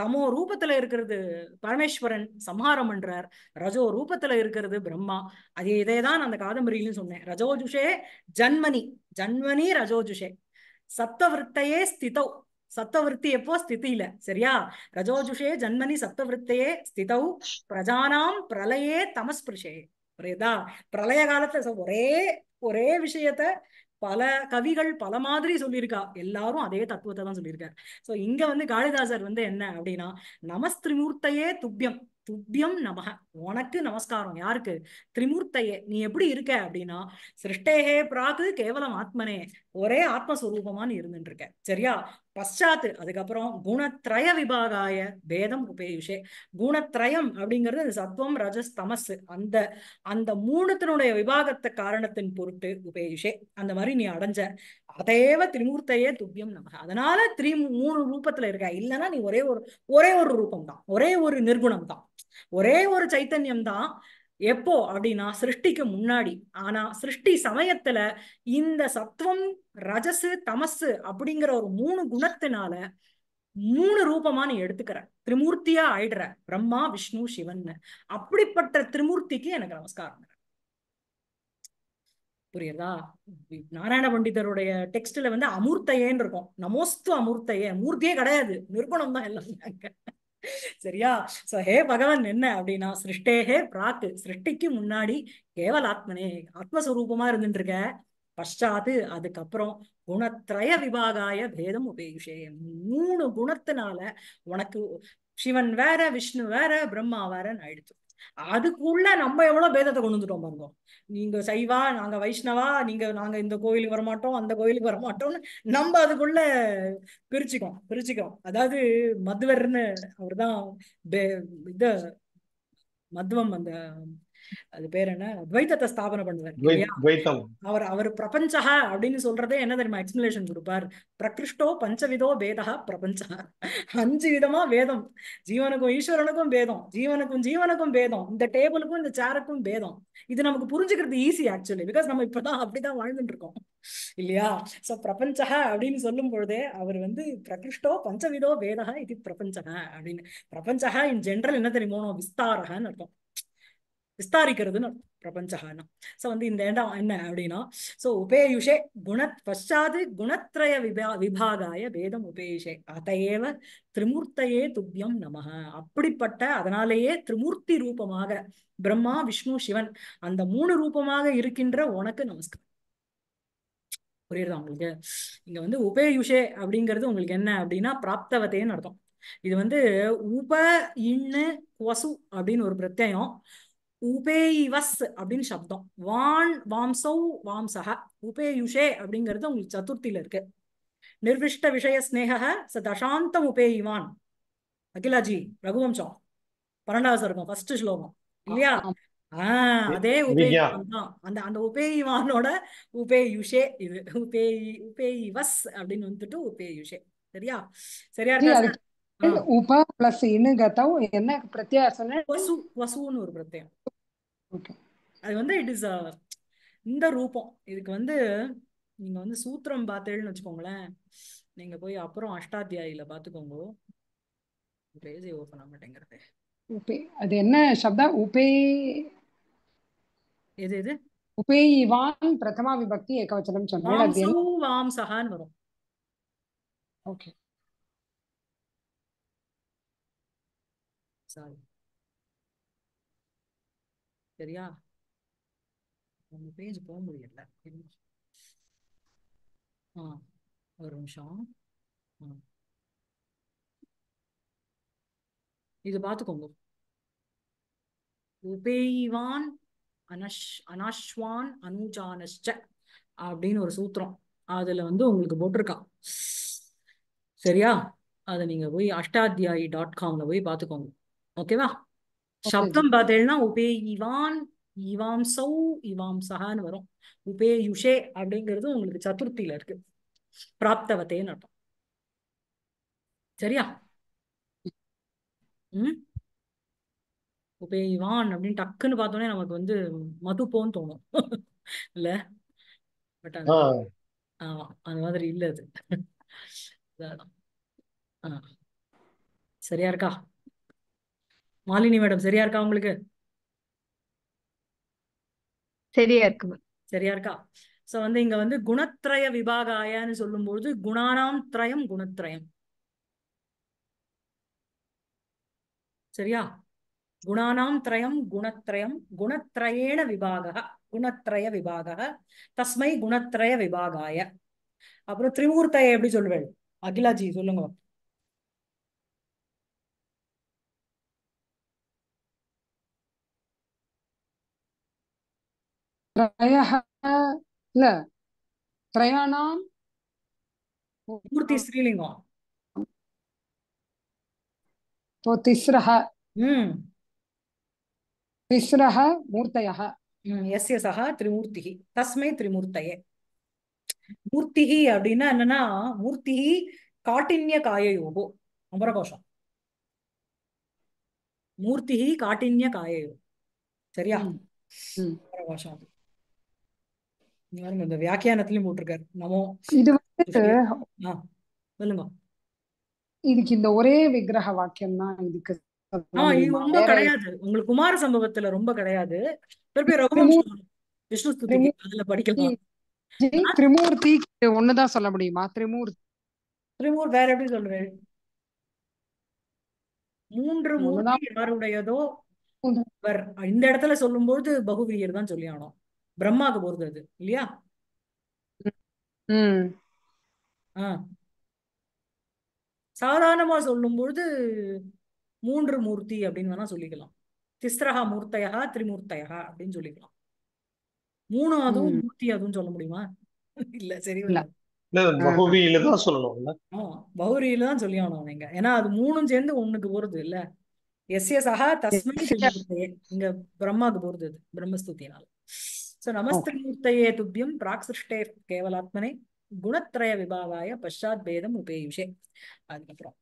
தமோ ரூபத்துல இருக்கிறது பரமேஸ்வரன் சம்ஹாரம் பண்றார் ரஜோ ரூபத்துல இருக்கிறது பிரம்மா அது இதேதான் அந்த காதம்பரியிலும் சொன்னேன் ரஜோஜுஷே ஜன்மனி ஜன்மனி ரஜோஜுஷே சத்தவருத்தையே ஸ்திதௌ சத்தவருத்தி எப்போ ஸ்திதியில சரியா ரஜோஜுஷே ஜன்மனி சப்தவிருத்தையே ஸ்திதௌ பிரஜானாம் பிரலயே தமஸ்பிருஷே புரியுதா பிரளய காலத்துல ஒரே ஒரே விஷயத்தை பல கவிகள் பல மாதிரி சொல்லியிருக்கா எல்லாரும் அதே தத்துவத்தை தான் சொல்லியிருக்காரு ஸோ இங்க வந்து காளிதாசர் வந்து என்ன அப்படின்னா நமஸ்திரிமூர்த்தையே துப்பியம் துப்பியம் நமக உனக்கு நமஸ்காரம் யாருக்கு திரிமூர்த்தையே நீ எப்படி இருக்க அப்படின்னா சிருஷ்டேகே பிராகு கேவலம் ஆத்மனே ஒரே ஆத்மஸ்வரூபமானு இருந்துட்டு இருக்க சரியா பஷாத்து அதுக்கப்புறம் குணத்ரய விபாகாய பேதம் உபேயுஷே குணத்ரயம் அப்படிங்கிறது சத்வம் ரஜஸ் தமஸ் அந்த அந்த மூணுத்தினுடைய விபாகத்தை காரணத்தின் பொருட்டு உபேயுஷே அந்த மாதிரி நீ அடைஞ்ச அதேவ திரிமூர்த்தையே துப்பியம் நமக அதனால திரி மூணு ரூபத்துல இருக்க இல்லைன்னா நீ ஒரே ஒரு ஒரே ஒரு ரூபம் தான் ஒரே ஒரு நிர்குணம் தான் ஒரே ஒரு சைத்தன்யம் தான் எப்போ அப்படின்னா சிருஷ்டிக்கு முன்னாடி ஆனா சிருஷ்டி சமயத்துல இந்த சத்துவம் ரஜசு தமசு அப்படிங்கிற ஒரு மூணு குணத்தினால மூணு ரூபமா நீ எடுத்துக்கிற திரிமூர்த்தியா ஆயிடுற பிரம்மா விஷ்ணு சிவன் அப்படிப்பட்ட திரிமூர்த்திக்கு எனக்கு நமஸ்காரம் புரியுதா நாராயண பண்டிதருடைய டெக்ஸ்ட்ல வந்து அமூர்த்தையேன்னு இருக்கும் நமோஸ்து அமூர்த்தையே மூர்த்தியே கிடையாது நிர்குணம் தான் எல்லாம் சரியா சோ ஹே பகவான் என்ன அப்படின்னா சிருஷ்டே ஹே பிராக்கு சிருஷ்டிக்கு முன்னாடி கேவல ஆத்மனே ஆத்மஸ்வரூபமா இருந்துட்டு இருக்க பஷாத்து அதுக்கப்புறம் குணத்திரய விபாகாய பேதம் உபேஷே மூணு குணத்தினால உனக்கு சிவன் வேற விஷ்ணு வேற பிரம்மா வேறன்னு ஆயிடுச்சு அதுக்குள்ள நம்ம எவ்வளவு பேதத்தை கொண்டு வந்துட்டோம் பாருங்க நீங்க சைவா நாங்க வைஷ்ணவா நீங்க நாங்க இந்த கோயிலுக்கு வரமாட்டோம் அந்த கோயிலுக்கு வரமாட்டோம்னு நம்ம அதுக்குள்ள பிரிச்சுக்கோம் பிரிச்சுக்கோம் அதாவது மதுவர்னு அவர்தான் இத மதுவம் அந்த அது பேர் என்ன துவைத்தத்தை ஸ்தாபனம் பண்ணுவார் அவர் அவர் பிரபஞ்சா அப்படின்னு சொல்றதே என்ன தெரியுமா எக்ஸ்பிளேஷன் கொடுப்பார் பிரகிருஷ்டோ பஞ்சவிதோ பேதா பிரபஞ்சா அஞ்சு விதமா வேதம் ஜீவனுக்கும் ஈஸ்வரனுக்கும் பேதம் ஜீவனுக்கும் ஜீவனுக்கும் பேதம் இந்த டேபிளுக்கும் இந்த சேருக்கும் பேதம் இது நமக்கு புரிஞ்சுக்கிறது ஈஸி ஆக்சுவலி பிகாஸ் நம்ம இப்பதான் அப்படிதான் வாழ்ந்துட்டு இருக்கோம் இல்லையா சோ பிரபஞ்சக அப்படின்னு சொல்லும் பொழுதே அவர் வந்து பிரகிருஷ்டோ பஞ்சவிதோ வேதா இது பிரபஞ்சக அப்படின்னு பிரபஞ்சக இன் ஜென்ரல் என்ன தெரியுமோ விஸ்தாரகன்னு அர்த்தம் விஸ்தாரிக்கிறதுன்னு பிரபஞ்சகானா ஸோ வந்து இந்த இடம் என்ன அப்படின்னா ஸோ உபேயுஷே குண பஷாது குணத்ரய விபா விபாகாய வேதம் உபேயுஷே அதையேவ திரிமூர்த்தையே துவ்யம் நமக அப்படிப்பட்ட அதனாலேயே திரிமூர்த்தி ரூபமாக பிரம்மா விஷ்ணு சிவன் அந்த மூணு ரூபமாக இருக்கின்ற உனக்கு நமஸ்காரம் புரியுறதா உங்களுக்கு இங்க வந்து உபேயுஷே அப்படிங்கிறது உங்களுக்கு என்ன அப்படின்னா பிராப்தவத்தேன்னு அர்த்தம் இது வந்து உப இன்னு கொசு அப்படின்னு ஒரு பிரத்யம் உபேயிவஸ் அப்படின்னு சப்தம் வான் வாம்சௌ வாம்சக உபேயுஷே அப்படிங்கிறது உங்களுக்கு சதுர்த்தியில இருக்கு நிர்விஷ்ட விஷய ஸ்னேக ச தசாந்தம் உபேயுவான் அகிலாஜி ரகுவம்சம் பன்னெண்டாவது சர்க்கம் ஃபர்ஸ்ட் ஸ்லோகம் இல்லையா ஆஹ் அதே உபேயுவான் தான் அந்த அந்த உபேயுவானோட உபேயுஷே இது உபேயி உபேயிவஸ் அப்படின்னு வந்துட்டு உபேயுஷே சரியா சரியா இருக்கா உபா ಪ್ಲಸ್ ಇಣುಗತವು என்ன பிரத்யாசன வசு வசுன்னு ஒரு பிரத்யம் அது வந்து இட் இஸ் இந்த ரூபம் இதுக்கு வந்து நீங்க வந்து சூத்திரம் பார்த்தேன்னு வச்சுக்கோங்களேன் நீங்க போய் அப்புறம் அஷ்டாத்தியாயில பாத்துக்கோங்க பேஜே ஓபன் ஆக மாட்டேங்கிறது உபே அது என்ன சப்தா உபே எது எது உபேயிவான் பிரதமா விபக்தி ஏகவச்சனம் சொன்னோம் வாம்சஹான்னு வரும் ஓகே சாய் சரியா நம்ம பேஜ் போக முடியல ஆ ஒரு நிமிஷம் இது பார்த்துக்கோங்க உபேய்வான் அனஷ் அனாஷ்வான் அனுஜானஷ்ட அப்படின்னு ஒரு சூத்திரம் அதுல வந்து உங்களுக்கு போட்டிருக்கா சரியா அதை நீங்க போய் அஷ்டாத்தியாயி டாட் காம்ல போய் பார்த்துக்கோங்க ஓகேவா சப்தம் பார்த்தீங்கன்னா உபே இவான் இவாம்சௌ இவாம்சகான்னு வரும் உபே யுஷே அப்படிங்கிறது உங்களுக்கு சதுர்த்தியில இருக்கு பிராப்தவத்தேன்னு அர்த்தம் சரியா உம் உபே இவான் அப்படின்னு டக்குன்னு பார்த்தோன்னே நமக்கு வந்து மதுப்போன்னு தோணும் இல்ல பட் ஆமா அந்த மாதிரி இல்ல அது சரியா இருக்கா மாலினி மேடம் சரியா இருக்கா உங்களுக்கு சரியா இருக்கு சரியா இருக்கா சோ வந்து இங்க வந்து குணத்ரய விபாகாயன்னு சொல்லும்போது குணானாம் திரயம் குணத்ரயம் சரியா குணானாம் திரயம் குணத்ரயம் குணத்ரயேன விபாக குணத்ரய விபாக தஸ்மை குணத்ரய விபாகாய அப்புறம் திரிமூர்த்தையை எப்படி சொல்லுவேன் அகிலாஜி சொல்லுங்க त्रयः ल त्रयाणां மூர்த்தி ஸ்ரீலிங்கம் तो तिस्रः तिस्रः मूर्तयः எஸ் எஸ் அஹா திரிமூர்த்திகி தஸ்மை திரிமூர்த்தையே மூர்த்திகி அப்படின்னா என்னன்னா மூர்த்திகி காட்டின்ய காயயோகோ அமரகோஷம் மூர்த்திகி காட்டின்ய காயயோ சரியா அமரகோஷம் இந்த வியாக்கியானத்திலயும் போட்டிருக்காரு நமோ இது வந்து சொல்லுங்க இதுக்கு இந்த ஒரே விக்கிரக வாக்கியம் தான் இதுக்கு இது ரொம்ப கிடையாது உங்களுக்கு குமார சம்பவத்துல ரொம்ப கிடையாது விஷ்ணு அதுல படிக்கலாம் திரிமூர்த்தி ஒண்ணுதான் சொல்ல முடியுமா திரிமூர்த்தி திரிமூர் வேற எப்படி சொல்றேன் மூன்று மூர்த்தி யாருடையதோ இந்த இடத்துல சொல்லும்போது பகுவீரியர் தான் சொல்லி ஆனோம் பிரம்மாவுக்கு அது இல்லையா சாதாரணமா சொல்லும் பொழுது மூன்று மூர்த்தி அப்படின்னு வேணா சொல்லிக்கலாம் திஸ்ரஹா மூர்த்தையா திரிமூர்த்தையா அப்படின்னு சொல்லிக்கலாம் மூணு அதுவும் மூர்த்தி அதுவும் சொல்ல முடியுமா இல்ல சரி பகுரியில தான் சொல்லி ஆகணும் நீங்க ஏன்னா அது மூணும் சேர்ந்து ஒண்ணுக்கு போறது இல்ல எஸ் எஸ் ஆஹா தஸ்மி இங்க பிரம்மாக்கு போறது பிரம்மஸ்துத்தினால சோ நமஸ்தமூர்த்தையே துப்பியம் பிராக் சிருஷ்டே கேவலாத்மனை குணத்திரய விபாவாய பஷாத் பேதம் உபயுஷே அதுக்கப்புறம்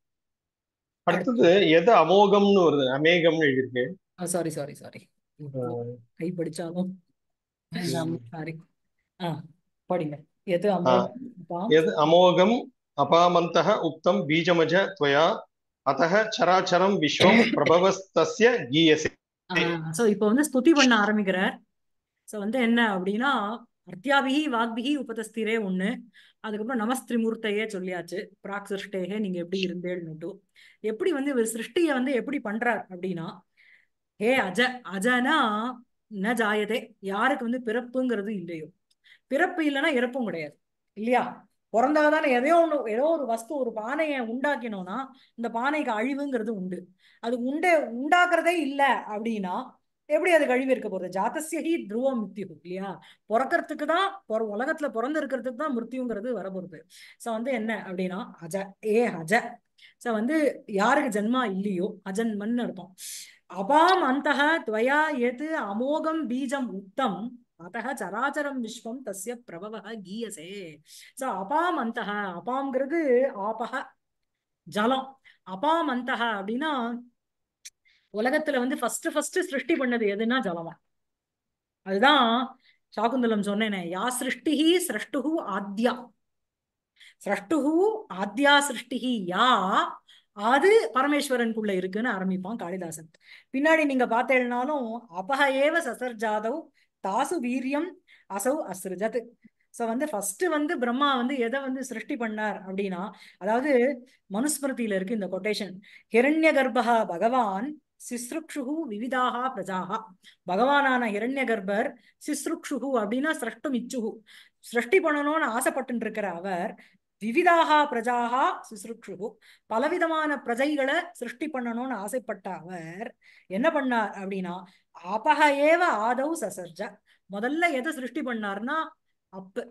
அடுத்தது எது அமோகம்னு வருது அமேகம் எழுதிருக்கு சாரி சாரி சாரி கை படிச்சாலும் சாரி படிங்க எது எது அமோகம் உக்தம் பீஜமஜ துவயா சராச்சரம் விஸ்வம் வந்து ஸ்துதி பண்ண ஆரம்பிக்கிறார் ஸோ வந்து என்ன அப்படின்னா அத்தியாபிகி வாக்பிகி உபதஸ்திரே ஒண்ணு அதுக்கப்புறம் நமஸ்திரிமூர்த்தையே சொல்லியாச்சு பிராக் சிருஷ்டேகே நீங்க எப்படி இருந்தேன்னு எப்படி வந்து இவர் சிருஷ்டியை வந்து எப்படி பண்றார் அப்படின்னா ஹே அஜ அஜனா ந ஜாயதே யாருக்கு வந்து பிறப்புங்கிறது இல்லையோ பிறப்பு இல்லைன்னா இறப்பும் கிடையாது இல்லையா பிறந்தாதானே எதையோ ஒன்று ஏதோ ஒரு வஸ்து ஒரு பானையை உண்டாக்கினோம்னா இந்த பானைக்கு அழிவுங்கிறது உண்டு அது உண்டே உண்டாக்குறதே இல்லை அப்படின்னா எப்படி அது கழுவி இருக்க போறது ஜாத்தசியகி துருவ மிருத்யு இல்லையா பிறக்கிறதுக்கு தான் உலகத்துல பிறந்து இருக்கிறதுக்கு தான் வர வரப்போகுது சோ வந்து என்ன அப்படின்னா அஜ ஏ அஜ சோ வந்து யாருக்கு ஜென்மா இல்லையோ அஜன்மன் அர்த்தம் அபாம் அந்த துவயா எது அமோகம் பீஜம் உத்தம் அத்தக சராச்சரம் விஸ்வம் தஸ்ய பிரபவ கீயசே சோ அபாம் அந்த அபாம்ங்கிறது ஆபக ஜலம் அபாம் அந்த அப்படின்னா உலகத்துல வந்து ஃபர்ஸ்ட் ஃபர்ஸ்ட் சிருஷ்டி பண்ணது எதுன்னா ஜலமா அதுதான் சாகுந்தலம் சொன்னேனே யா சிருஷ்டிஹி சிரஷ்டுஹு ஆத்யா சிரஷ்டுஹு ஆத்யா சிருஷ்டிஹி யா அது பரமேஸ்வரனுக்குள்ள இருக்குன்னு ஆரம்பிப்பான் காளிதாசன் பின்னாடி நீங்க பார்த்தேன்னாலும் அபஹ ஏவ சசர் ஜாதவ் தாசு வீரியம் அசௌ அஸ்ருஜத் ஸோ வந்து ஃபர்ஸ்ட் வந்து பிரம்மா வந்து எதை வந்து சிருஷ்டி பண்ணார் அப்படின்னா அதாவது மனுஸ்மிருதியில இருக்கு இந்த கொட்டேஷன் ஹிரண்ய கர்ப்பகா பகவான் சிஸ்ருக்ஷு விவிதாகா பிரஜாகா பகவானான இரண்ய கர்ப்பர் சிஸ்ருக்ஷு அப்படின்னா சிரஷ்டும் இச்சுகு சிருஷ்டி பண்ணணும்னு ஆசைப்பட்டு இருக்கிற அவர் விவிதாகா பிரஜாகா சிசுருக்ஷுகு பலவிதமான பிரஜைகளை சிருஷ்டி பண்ணணும்னு ஆசைப்பட்ட அவர் என்ன பண்ணார் அப்படின்னா அபக ஏவ ஆதவ் சசர்ஜ முதல்ல எதை சிருஷ்டி பண்ணார்னா அப்பு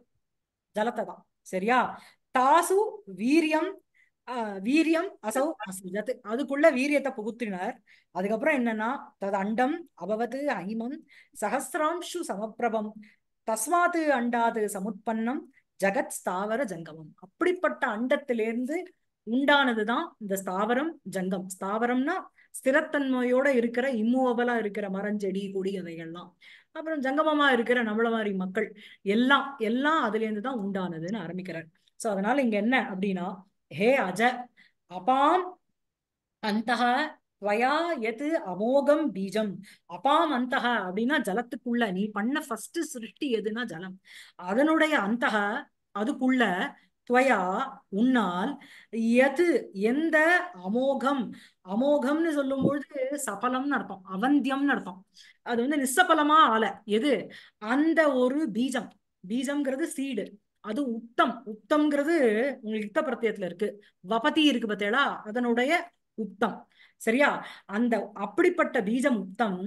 ஜலத்தை தான் சரியா தாசு வீரியம் வீரியம் அசௌ அசுஜத் அதுக்குள்ள வீரியத்தை புகுத்தினார் அதுக்கப்புறம் என்னன்னா தது அண்டம் அபவது ஐமம் சஹசிராம்ஷு சமப்பிரபம் தஸ்மாத்து அண்டாது சமுற்பன்னம் ஜகத் ஸ்தாவர ஜங்கமம் அப்படிப்பட்ட அண்டத்திலிருந்து உண்டானதுதான் இந்த ஸ்தாவரம் ஜங்கம் ஸ்தாவரம்னா ஸ்திரத்தன்மையோட இருக்கிற இம்மூவபலா இருக்கிற மரஞ்செடி கொடி அதைகள்லாம் அப்புறம் ஜங்கமமா இருக்கிற நம்மள மாதிரி மக்கள் எல்லாம் எல்லாம் அதுல இருந்துதான் தான் உண்டானதுன்னு ஆரம்பிக்கிறார் சோ அதனால இங்க என்ன அப்படின்னா ஹே அஜ அபாம் அந்த துவயா எது அமோகம் பீஜம் அபாம் அந்த அப்படின்னா ஜலத்துக்குள்ள நீ பண்ண ஃபர்ஸ்ட் சிருஷ்டி எதுனா ஜலம் அதனுடைய அந்த அதுக்குள்ள துவயா உன்னால் எது எந்த அமோகம் அமோகம்னு சொல்லும்பொழுது சபலம்னு அர்த்தம் அவந்தியம்னு அர்த்தம் அது வந்து நிசபலமா ஆல எது அந்த ஒரு பீஜம் பீஜம்ங்கிறது சீடு அது உத்தம் உத்தம்ங்கிறது உங்களுக்கு யுத்த பிரத்தியத்துல இருக்கு வபதி இருக்கு பார்த்தேடா அதனுடைய உத்தம் சரியா அந்த அப்படிப்பட்ட பீஜம் உத்தம்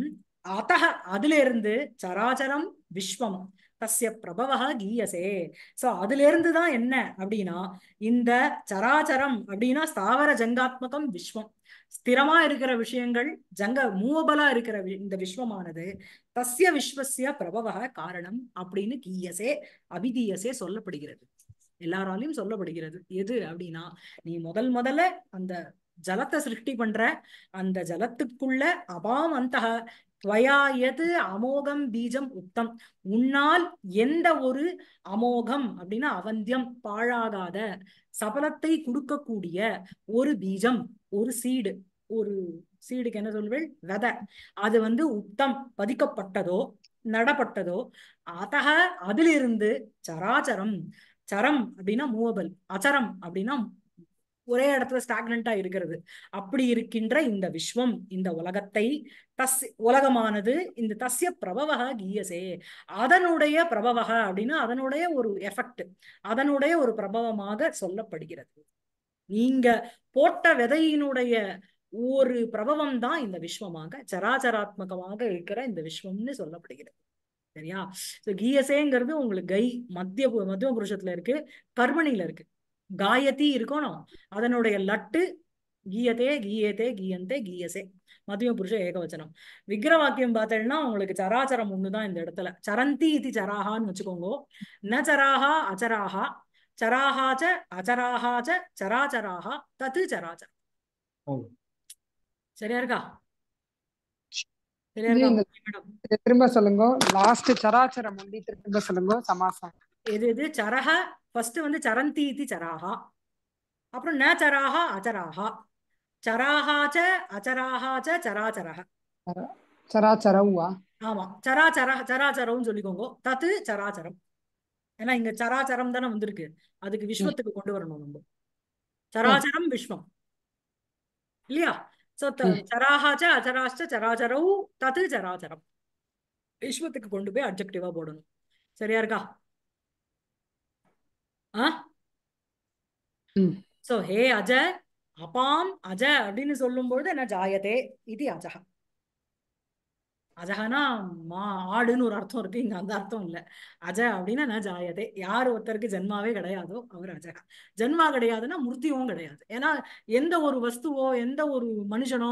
அத்தக அதுல இருந்து சராச்சரம் விஸ்வம் தசிய பிரபவா கீயசே சோ அதுல இருந்துதான் என்ன அப்படின்னா இந்த சராச்சரம் அப்படின்னா ஸ்தாவர ஜங்காத்மகம் விஸ்வம் ஸ்திரமா இருக்கிற விஷயங்கள் ஜங்க மூவபலா இருக்கிற இந்த விஸ்வமானது தசிய விஸ்வசிய பிரபவ காரணம் அப்படின்னு கீயசே அபிதீயசே சொல்லப்படுகிறது எல்லாராலையும் சொல்லப்படுகிறது எது அப்படின்னா நீ முதல் முதல்ல அந்த ஜலத்தை சிருஷ்டி பண்ற அந்த ஜலத்துக்குள்ள அபாம் அந்த துவயாயது எது அமோகம் பீஜம் உத்தம் உன்னால் எந்த ஒரு அமோகம் அப்படின்னா அவந்தியம் பாழாகாத சபலத்தை கொடுக்கக்கூடிய ஒரு பீஜம் ஒரு சீடு ஒரு சீடுக்கு என்ன சொல்வே விதை அது வந்து உத்தம் பதிக்கப்பட்டதோ நடப்பட்டதோ அதக அதிலிருந்து சராச்சரம் சரம் அப்படின்னா மூவபல் அச்சரம் அப்படின்னா ஒரே இடத்துல ஸ்டாக்னண்டா இருக்கிறது அப்படி இருக்கின்ற இந்த விஸ்வம் இந்த உலகத்தை தஸ் உலகமானது இந்த தஸ்ய பிரபவக கீயசே அதனுடைய பிரபவக அப்படின்னா அதனுடைய ஒரு எஃபெக்ட் அதனுடைய ஒரு பிரபவமாக சொல்லப்படுகிறது நீங்க போட்ட விதையினுடைய ஒரு பிரபவம் தான் இந்த விஸ்வமாக சராச்சராத்மகமாக இருக்கிற இந்த விஸ்வம்னு சொல்லப்படுகிறது சரியா கீயசேங்கிறது உங்களுக்கு கை மத்திய மத்திய புருஷத்துல இருக்கு கர்மணியில இருக்கு காயத்தி இருக்கணும் அதனுடைய லட்டு கீயதே கீயத்தே கீயந்தே கீயசே மதியம் புருஷ ஏகவச்சனம் விக்கிர வாக்கியம் பார்த்தேன்னா உங்களுக்கு சராச்சரம் ஒண்ணுதான் இந்த இடத்துல சரந்தி இது சராகான்னு வச்சுக்கோங்கோ ந சராகா அச்சராகா சராகாச்ச அச்சராகாச்ச சராச்சராகா தத்து சராச்சரம் சரியா இருக்கா சரியா இருக்கா திரும்ப சொல்லுங்க லாஸ்ட் சராச்சரம் திரும்ப சொல்லுங்க சமாசம் எது எது சரக ஃபர்ஸ்ட் வந்து சரந்தி இது சராகா அப்புறம் ந சராகா அச்சராகா சராகாச்ச அச்சராகாச்ச சராச்சரக சராச்சரவா ஆமா சராச்சர சராச்சரம்னு சொல்லிக்கோங்க தத்து சராச்சரம் ஏன்னா இங்க சராச்சரம் தானே வந்திருக்கு அதுக்கு விஸ்வத்துக்கு கொண்டு வரணும் நம்ம சராச்சரம் விஸ்வம் இல்லையா சோ சராகாச்ச அச்சராச்ச சராச்சரவு தத்து சராச்சரம் விஸ்வத்துக்கு கொண்டு போய் அப்ஜெக்டிவா போடணும் சரியா இருக்கா சோ ஹே அஜ அபாம் அஜ அப்படின்னு சொல்லும்பொழுது என்ன ஜாயதே இது அஜஹா அஜகனா மா ஆடுன்னு ஒரு அர்த்தம் இருக்கு இங்க அந்த அர்த்தம் இல்ல அஜ அப்படின்னா நான் ஜாயதே யார் ஒருத்தருக்கு ஜென்மாவே கிடையாதோ அவர் அஜக ஜென்மா கிடையாதுன்னா முர்த்தியும் கிடையாது ஏன்னா எந்த ஒரு வஸ்துவோ எந்த ஒரு மனுஷனோ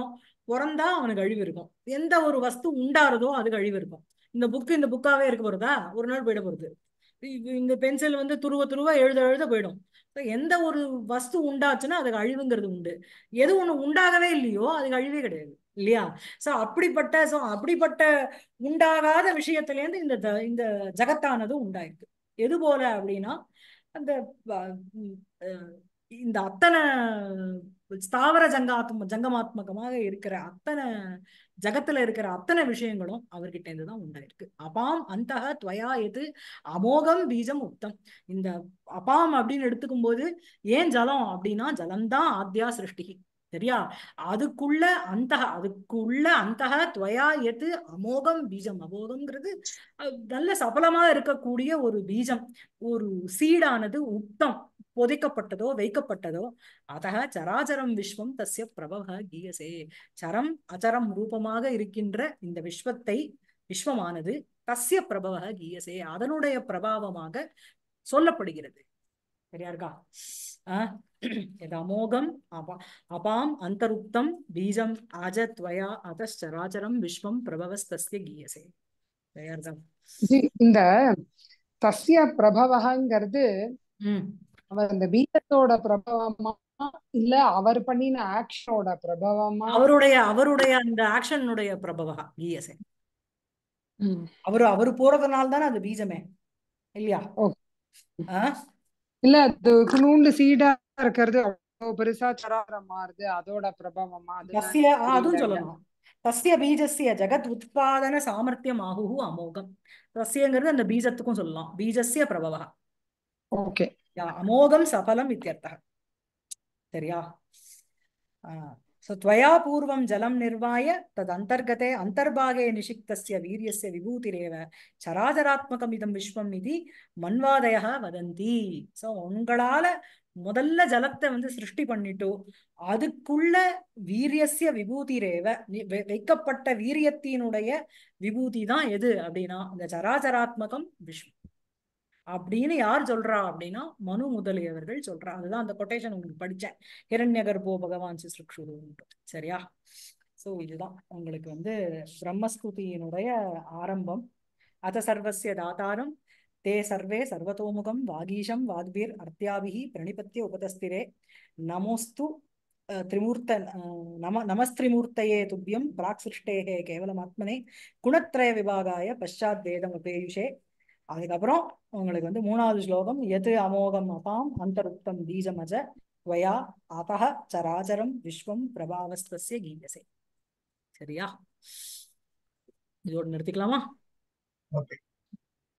பிறந்தா அவனுக்கு அழிவு இருக்கும் எந்த ஒரு வஸ்து உண்டாருதோ அது அழிவு இருக்கும் இந்த புக்கு இந்த புக்காவே இருக்க போறதா ஒரு நாள் போயிட போறது இந்த பென்சில் வந்து துருவ துருவ எழுத எழுத போயிடும் எந்த ஒரு வஸ்து உண்டாச்சுன்னா அதுக்கு அழிவுங்கிறது உண்டு எது ஒண்ணு உண்டாகவே இல்லையோ அதுக்கு அழிவே கிடையாது இல்லையா சோ அப்படிப்பட்ட சோ அப்படிப்பட்ட உண்டாகாத விஷயத்துல இருந்து இந்த இந்த ஜகத்தானது உண்டாயிருக்கு எது போல அப்படின்னா அந்த இந்த அத்தனை ஸ்தாவர ஜங்காத்ம ஜங்கமாத்மகமாக இருக்கிற அத்தனை ஜகத்துல இருக்கிற அத்தனை விஷயங்களும் அவர்கிட்ட இருந்துதான் உண்டாயிருக்கு அபாம் அந்த துவயா எது அமோகம் பீஜம் உத்தம் இந்த அபாம் அப்படின்னு எடுத்துக்கும் போது ஏன் ஜலம் அப்படின்னா ஜலம்தான் ஆத்யா சிருஷ்டி சரியா அதுக்குள்ள அந்த அதுக்குள்ள அந்த துவயா எது அமோகம் பீஜம் அமோகம்ங்கிறது நல்ல சபலமா இருக்கக்கூடிய ஒரு பீஜம் ஒரு சீடானது உத்தம் புதைக்கப்பட்டதோ வைக்கப்பட்டதோ அத சராச்சரம் விஸ்வம் தஸ்ய பிரபவ கீயசே சரம் அச்சரம் ரூபமாக இருக்கின்ற இந்த விஸ்வத்தை விஸ்வமானது தஸ்ய பிரபவ கீயசே அதனுடைய பிரபாவமாக சொல்லப்படுகிறது சரியா இருக்கா அமோகம் அபாம் அந்தருப்தம் பீஜம் ஆஜத்வயா அதராச்சரம் விஸ்வம் பிரபவஸ்தஸ்ய கீயசே சரியா இருக்கா இந்த தஸ்ய பிரபவங்கிறது அவர் அந்த பீஜத்தோட பிரபவமா இல்ல அவர் பண்ணின ஆக்ஷனோட பிரபவமா அவருடைய அவருடைய அந்த ஆக்ஷனுடைய பிரபவா கீயசே அவரு அவரு போறதுனால தானே அது பீஜமே இல்லையா இல்ல அது துணுண்டு சீடா இருக்கிறது பெருசா சராரம் மாறுது அதோட பிரபவமா அதுவும் சொல்லணும் தஸ்ய பீஜசிய ஜெகத் உத்பாதன சாமர்த்தியம் ஆகுஹு அமோகம் சசியங்கிறது அந்த பீஜத்துக்கும் சொல்லலாம் பீஜசிய பிரபவா ஓகே அமோகம் சபலம் இத்தியர்த்தம் சரியா ஆஹ் சோ துவயா பூர்வம் ஜலம் நிர்வாய தத் அந்தர்கதே அந்தர்பாகே நிஷிக்தசிய வீரியஸ்ய விபூதிரேவ சராஜராத்மகம் இதம் விஸ்வம் இது மன்வாதயா வதந்தி சோ உங்களால முதல்ல ஜலத்தை வந்து சிருஷ்டி பண்ணிட்டோ அதுக்குள்ள வீரியசிய விபூதிரேவ வைக்கப்பட்ட வீரியத்தினுடைய விபூதி தான் எது அப்படின்னா இந்த சராஜராத்மகம் விஷ்வம் அப்படின்னு யார் சொல்றா அப்படின்னா மனு முதலியவர்கள் சொல்றா அதுதான் அந்த கொட்டேஷன் உங்களுக்கு படிச்சேன் ஹிரண்யகர் போ பகவான் சிசுக்ஷுரு சரியா ஸோ இதுதான் உங்களுக்கு வந்து பிரம்மஸ்துதியினுடைய ஆரம்பம் அத சர்வசிய தாத்தாரம் தே சர்வே சர்வதோமுகம் வாகீஷம் வாக்பீர் அர்த்தியாபிகி பிரணிபத்திய உபதஸ்திரே நமோஸ்து திரிமூர்த்த நம நமஸ்திரிமூர்த்தையே துப்பியம் பிராக் சிருஷ்டேகே கேவலமாத்மனே குணத்ரய விபாகாய பஷாத் வேதம் உபேயுஷே அதுக்கப்புறம் உங்களுக்கு வந்து மூணாவது ஸ்லோகம் எது அமோகம் அபாம் அந்தருப்தம் பீஜமஜ வயா அபக சராச்சரம் விஸ்வம் பிரபாவஸ்திய கீயசை சரியா இதோடு நிறுத்திக்கலாமா ஓகே